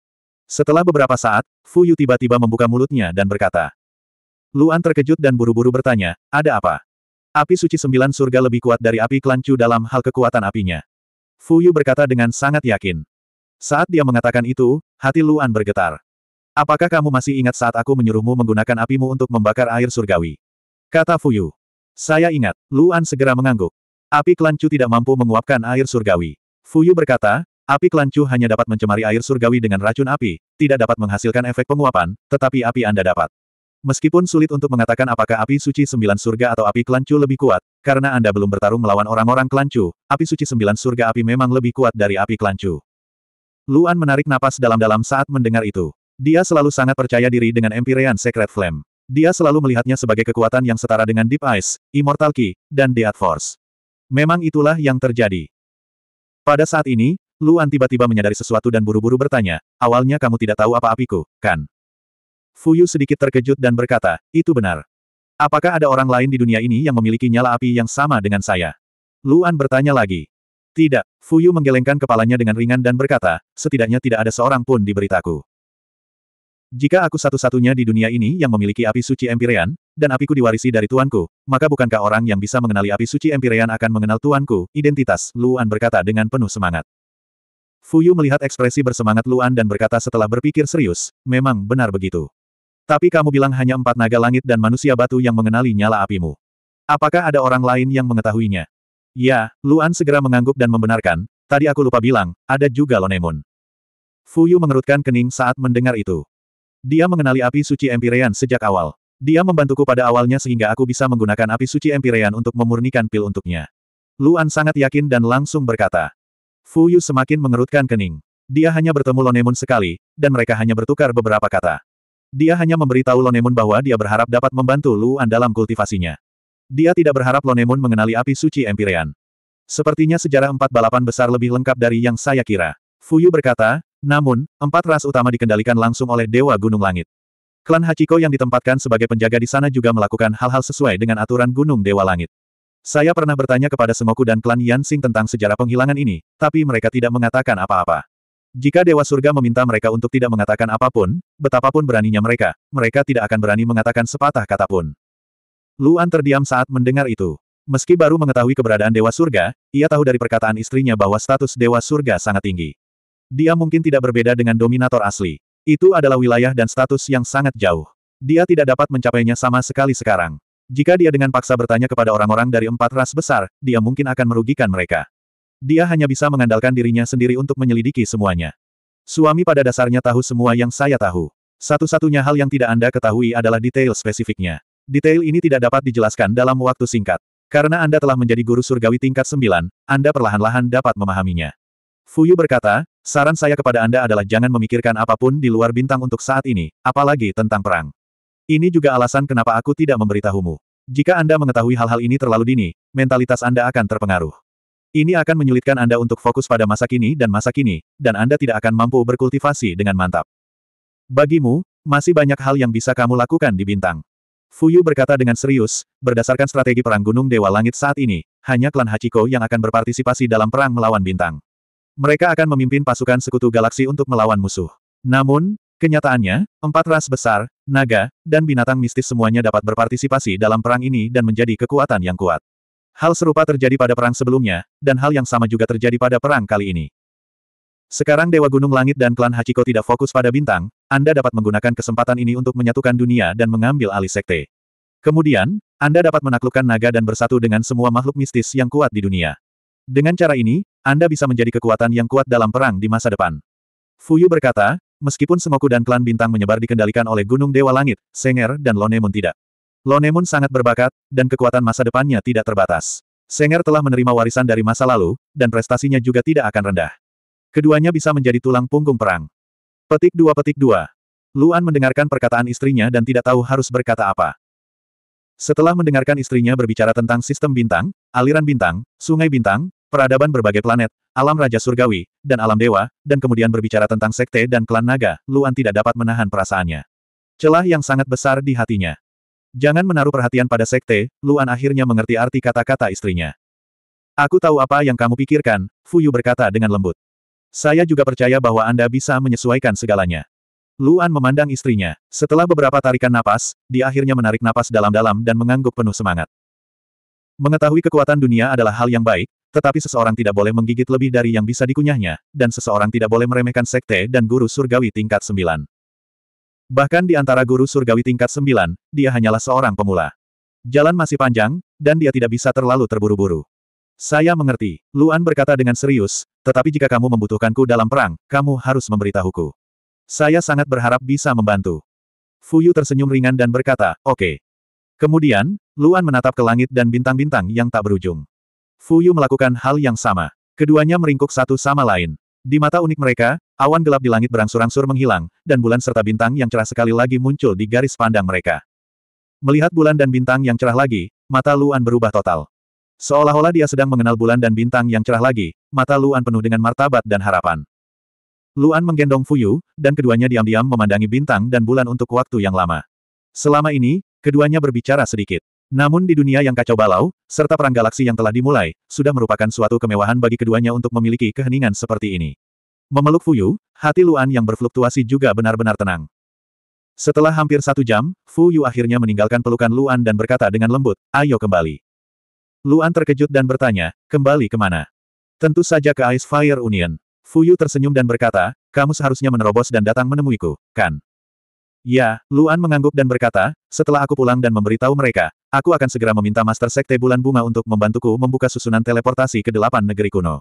A: Setelah beberapa saat, Fu Yu tiba-tiba membuka mulutnya dan berkata. Luan terkejut dan buru-buru bertanya, ada apa? Api suci sembilan surga lebih kuat dari api klancu dalam hal kekuatan apinya. Fu Yu berkata dengan sangat yakin. Saat dia mengatakan itu, hati Luan bergetar. Apakah kamu masih ingat saat aku menyuruhmu menggunakan apimu untuk membakar air surgawi? Kata Fu Yu. Saya ingat, Luan segera mengangguk. Api kelancu tidak mampu menguapkan air surgawi. Fuyu berkata, api kelancu hanya dapat mencemari air surgawi dengan racun api, tidak dapat menghasilkan efek penguapan, tetapi api Anda dapat. Meskipun sulit untuk mengatakan apakah api suci sembilan surga atau api kelancu lebih kuat, karena Anda belum bertarung melawan orang-orang kelancu, api suci sembilan surga api memang lebih kuat dari api kelancu. Luan menarik napas dalam-dalam saat mendengar itu. Dia selalu sangat percaya diri dengan Empyrean Secret Flame. Dia selalu melihatnya sebagai kekuatan yang setara dengan Deep Ice, Immortal Key, dan Death Force. Memang itulah yang terjadi. Pada saat ini, Luan tiba-tiba menyadari sesuatu dan buru-buru bertanya, awalnya kamu tidak tahu apa apiku, kan? Fuyu sedikit terkejut dan berkata, itu benar. Apakah ada orang lain di dunia ini yang memiliki nyala api yang sama dengan saya? Luan bertanya lagi. Tidak, Fuyu menggelengkan kepalanya dengan ringan dan berkata, setidaknya tidak ada seorang pun diberitaku. Jika aku satu-satunya di dunia ini yang memiliki api suci Empirean, dan apiku diwarisi dari tuanku, maka bukankah orang yang bisa mengenali api suci Empirean akan mengenal tuanku? Identitas, Luan berkata dengan penuh semangat. Fuyu melihat ekspresi bersemangat Luan dan berkata setelah berpikir serius, memang benar begitu. Tapi kamu bilang hanya empat naga langit dan manusia batu yang mengenali nyala apimu. Apakah ada orang lain yang mengetahuinya? Ya, Luan segera mengangguk dan membenarkan, tadi aku lupa bilang, ada juga Lonemon. Fuyu mengerutkan kening saat mendengar itu. Dia mengenali api suci Empyrean sejak awal. Dia membantuku pada awalnya sehingga aku bisa menggunakan api suci Empyrean untuk memurnikan pil untuknya. Luan sangat yakin dan langsung berkata. Fu Yu semakin mengerutkan kening. Dia hanya bertemu Lonemun sekali, dan mereka hanya bertukar beberapa kata. Dia hanya memberitahu Lonemun bahwa dia berharap dapat membantu Luan dalam kultivasinya. Dia tidak berharap Lonemun mengenali api suci Empyrean. Sepertinya sejarah empat balapan besar lebih lengkap dari yang saya kira. Fuyu berkata, namun, empat ras utama dikendalikan langsung oleh Dewa Gunung Langit. Klan Hachiko yang ditempatkan sebagai penjaga di sana juga melakukan hal-hal sesuai dengan aturan Gunung Dewa Langit. Saya pernah bertanya kepada Semoku dan klan Yansing tentang sejarah penghilangan ini, tapi mereka tidak mengatakan apa-apa. Jika Dewa Surga meminta mereka untuk tidak mengatakan apapun, betapapun beraninya mereka, mereka tidak akan berani mengatakan sepatah kata pun. Luan terdiam saat mendengar itu. Meski baru mengetahui keberadaan Dewa Surga, ia tahu dari perkataan istrinya bahwa status Dewa Surga sangat tinggi. Dia mungkin tidak berbeda dengan Dominator asli. Itu adalah wilayah dan status yang sangat jauh. Dia tidak dapat mencapainya sama sekali sekarang. Jika dia dengan paksa bertanya kepada orang-orang dari empat ras besar, dia mungkin akan merugikan mereka. Dia hanya bisa mengandalkan dirinya sendiri untuk menyelidiki semuanya. Suami pada dasarnya tahu semua yang saya tahu. Satu-satunya hal yang tidak Anda ketahui adalah detail spesifiknya. Detail ini tidak dapat dijelaskan dalam waktu singkat. Karena Anda telah menjadi guru surgawi tingkat 9, Anda perlahan-lahan dapat memahaminya. Fuyu berkata, saran saya kepada Anda adalah jangan memikirkan apapun di luar bintang untuk saat ini, apalagi tentang perang. Ini juga alasan kenapa aku tidak memberitahumu. Jika Anda mengetahui hal-hal ini terlalu dini, mentalitas Anda akan terpengaruh. Ini akan menyulitkan Anda untuk fokus pada masa kini dan masa kini, dan Anda tidak akan mampu berkultivasi dengan mantap. Bagimu, masih banyak hal yang bisa kamu lakukan di bintang. Fuyu berkata dengan serius, berdasarkan strategi Perang Gunung Dewa Langit saat ini, hanya klan Hachiko yang akan berpartisipasi dalam perang melawan bintang. Mereka akan memimpin pasukan sekutu galaksi untuk melawan musuh. Namun, kenyataannya, empat ras besar, naga, dan binatang mistis semuanya dapat berpartisipasi dalam perang ini dan menjadi kekuatan yang kuat. Hal serupa terjadi pada perang sebelumnya, dan hal yang sama juga terjadi pada perang kali ini. Sekarang Dewa Gunung Langit dan klan Hachiko tidak fokus pada bintang, Anda dapat menggunakan kesempatan ini untuk menyatukan dunia dan mengambil alih sekte. Kemudian, Anda dapat menaklukkan naga dan bersatu dengan semua makhluk mistis yang kuat di dunia. Dengan cara ini, anda bisa menjadi kekuatan yang kuat dalam perang di masa depan. Fuyu berkata, meskipun Semoku dan klan bintang menyebar dikendalikan oleh Gunung Dewa Langit, Senger dan Lonemun tidak. Lonemun sangat berbakat, dan kekuatan masa depannya tidak terbatas. Senger telah menerima warisan dari masa lalu, dan prestasinya juga tidak akan rendah. Keduanya bisa menjadi tulang punggung perang. Petik dua petik dua. Luan mendengarkan perkataan istrinya dan tidak tahu harus berkata apa. Setelah mendengarkan istrinya berbicara tentang sistem bintang, aliran bintang, sungai bintang, peradaban berbagai planet, alam Raja Surgawi, dan alam dewa, dan kemudian berbicara tentang sekte dan klan naga, Luan tidak dapat menahan perasaannya. Celah yang sangat besar di hatinya. Jangan menaruh perhatian pada sekte, Luan akhirnya mengerti arti kata-kata istrinya. Aku tahu apa yang kamu pikirkan, Fuyu berkata dengan lembut. Saya juga percaya bahwa Anda bisa menyesuaikan segalanya. Luan memandang istrinya. Setelah beberapa tarikan napas, dia akhirnya menarik napas dalam-dalam dan mengangguk penuh semangat. Mengetahui kekuatan dunia adalah hal yang baik, tetapi seseorang tidak boleh menggigit lebih dari yang bisa dikunyahnya, dan seseorang tidak boleh meremehkan sekte dan guru surgawi tingkat sembilan. Bahkan di antara guru surgawi tingkat sembilan, dia hanyalah seorang pemula. Jalan masih panjang, dan dia tidak bisa terlalu terburu-buru. Saya mengerti, Luan berkata dengan serius, tetapi jika kamu membutuhkanku dalam perang, kamu harus memberitahuku. Saya sangat berharap bisa membantu. Fuyu tersenyum ringan dan berkata, oke. Okay. Kemudian, Luan menatap ke langit dan bintang-bintang yang tak berujung. Fuyu melakukan hal yang sama. Keduanya meringkuk satu sama lain. Di mata unik mereka, awan gelap di langit berangsur-angsur menghilang, dan bulan serta bintang yang cerah sekali lagi muncul di garis pandang mereka. Melihat bulan dan bintang yang cerah lagi, mata Luan berubah total. Seolah-olah dia sedang mengenal bulan dan bintang yang cerah lagi, mata Luan penuh dengan martabat dan harapan. Luan menggendong Fuyu, dan keduanya diam-diam memandangi bintang dan bulan untuk waktu yang lama. Selama ini, keduanya berbicara sedikit. Namun di dunia yang kacau balau, serta perang galaksi yang telah dimulai, sudah merupakan suatu kemewahan bagi keduanya untuk memiliki keheningan seperti ini. Memeluk Fuyu, hati Luan yang berfluktuasi juga benar-benar tenang. Setelah hampir satu jam, Fu Yu akhirnya meninggalkan pelukan Luan dan berkata dengan lembut, ayo kembali. Luan terkejut dan bertanya, kembali kemana? Tentu saja ke Ice Fire Union. Fu Yu tersenyum dan berkata, kamu seharusnya menerobos dan datang menemuiku, kan? Ya, Luan mengangguk dan berkata, setelah aku pulang dan memberitahu mereka, aku akan segera meminta Master Sekte Bulan Bunga untuk membantuku membuka susunan teleportasi ke delapan negeri kuno.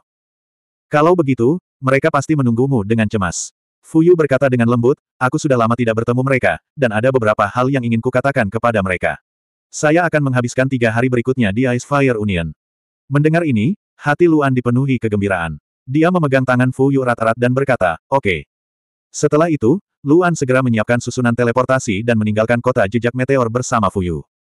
A: Kalau begitu, mereka pasti menunggumu dengan cemas. Fuyu berkata dengan lembut, aku sudah lama tidak bertemu mereka, dan ada beberapa hal yang ingin kukatakan kepada mereka. Saya akan menghabiskan tiga hari berikutnya di Ice Fire Union. Mendengar ini, hati Luan dipenuhi kegembiraan. Dia memegang tangan Fuyu erat-erat dan berkata, oke. Okay. Setelah itu, Luan segera menyiapkan susunan teleportasi dan meninggalkan kota jejak meteor bersama Fuyu.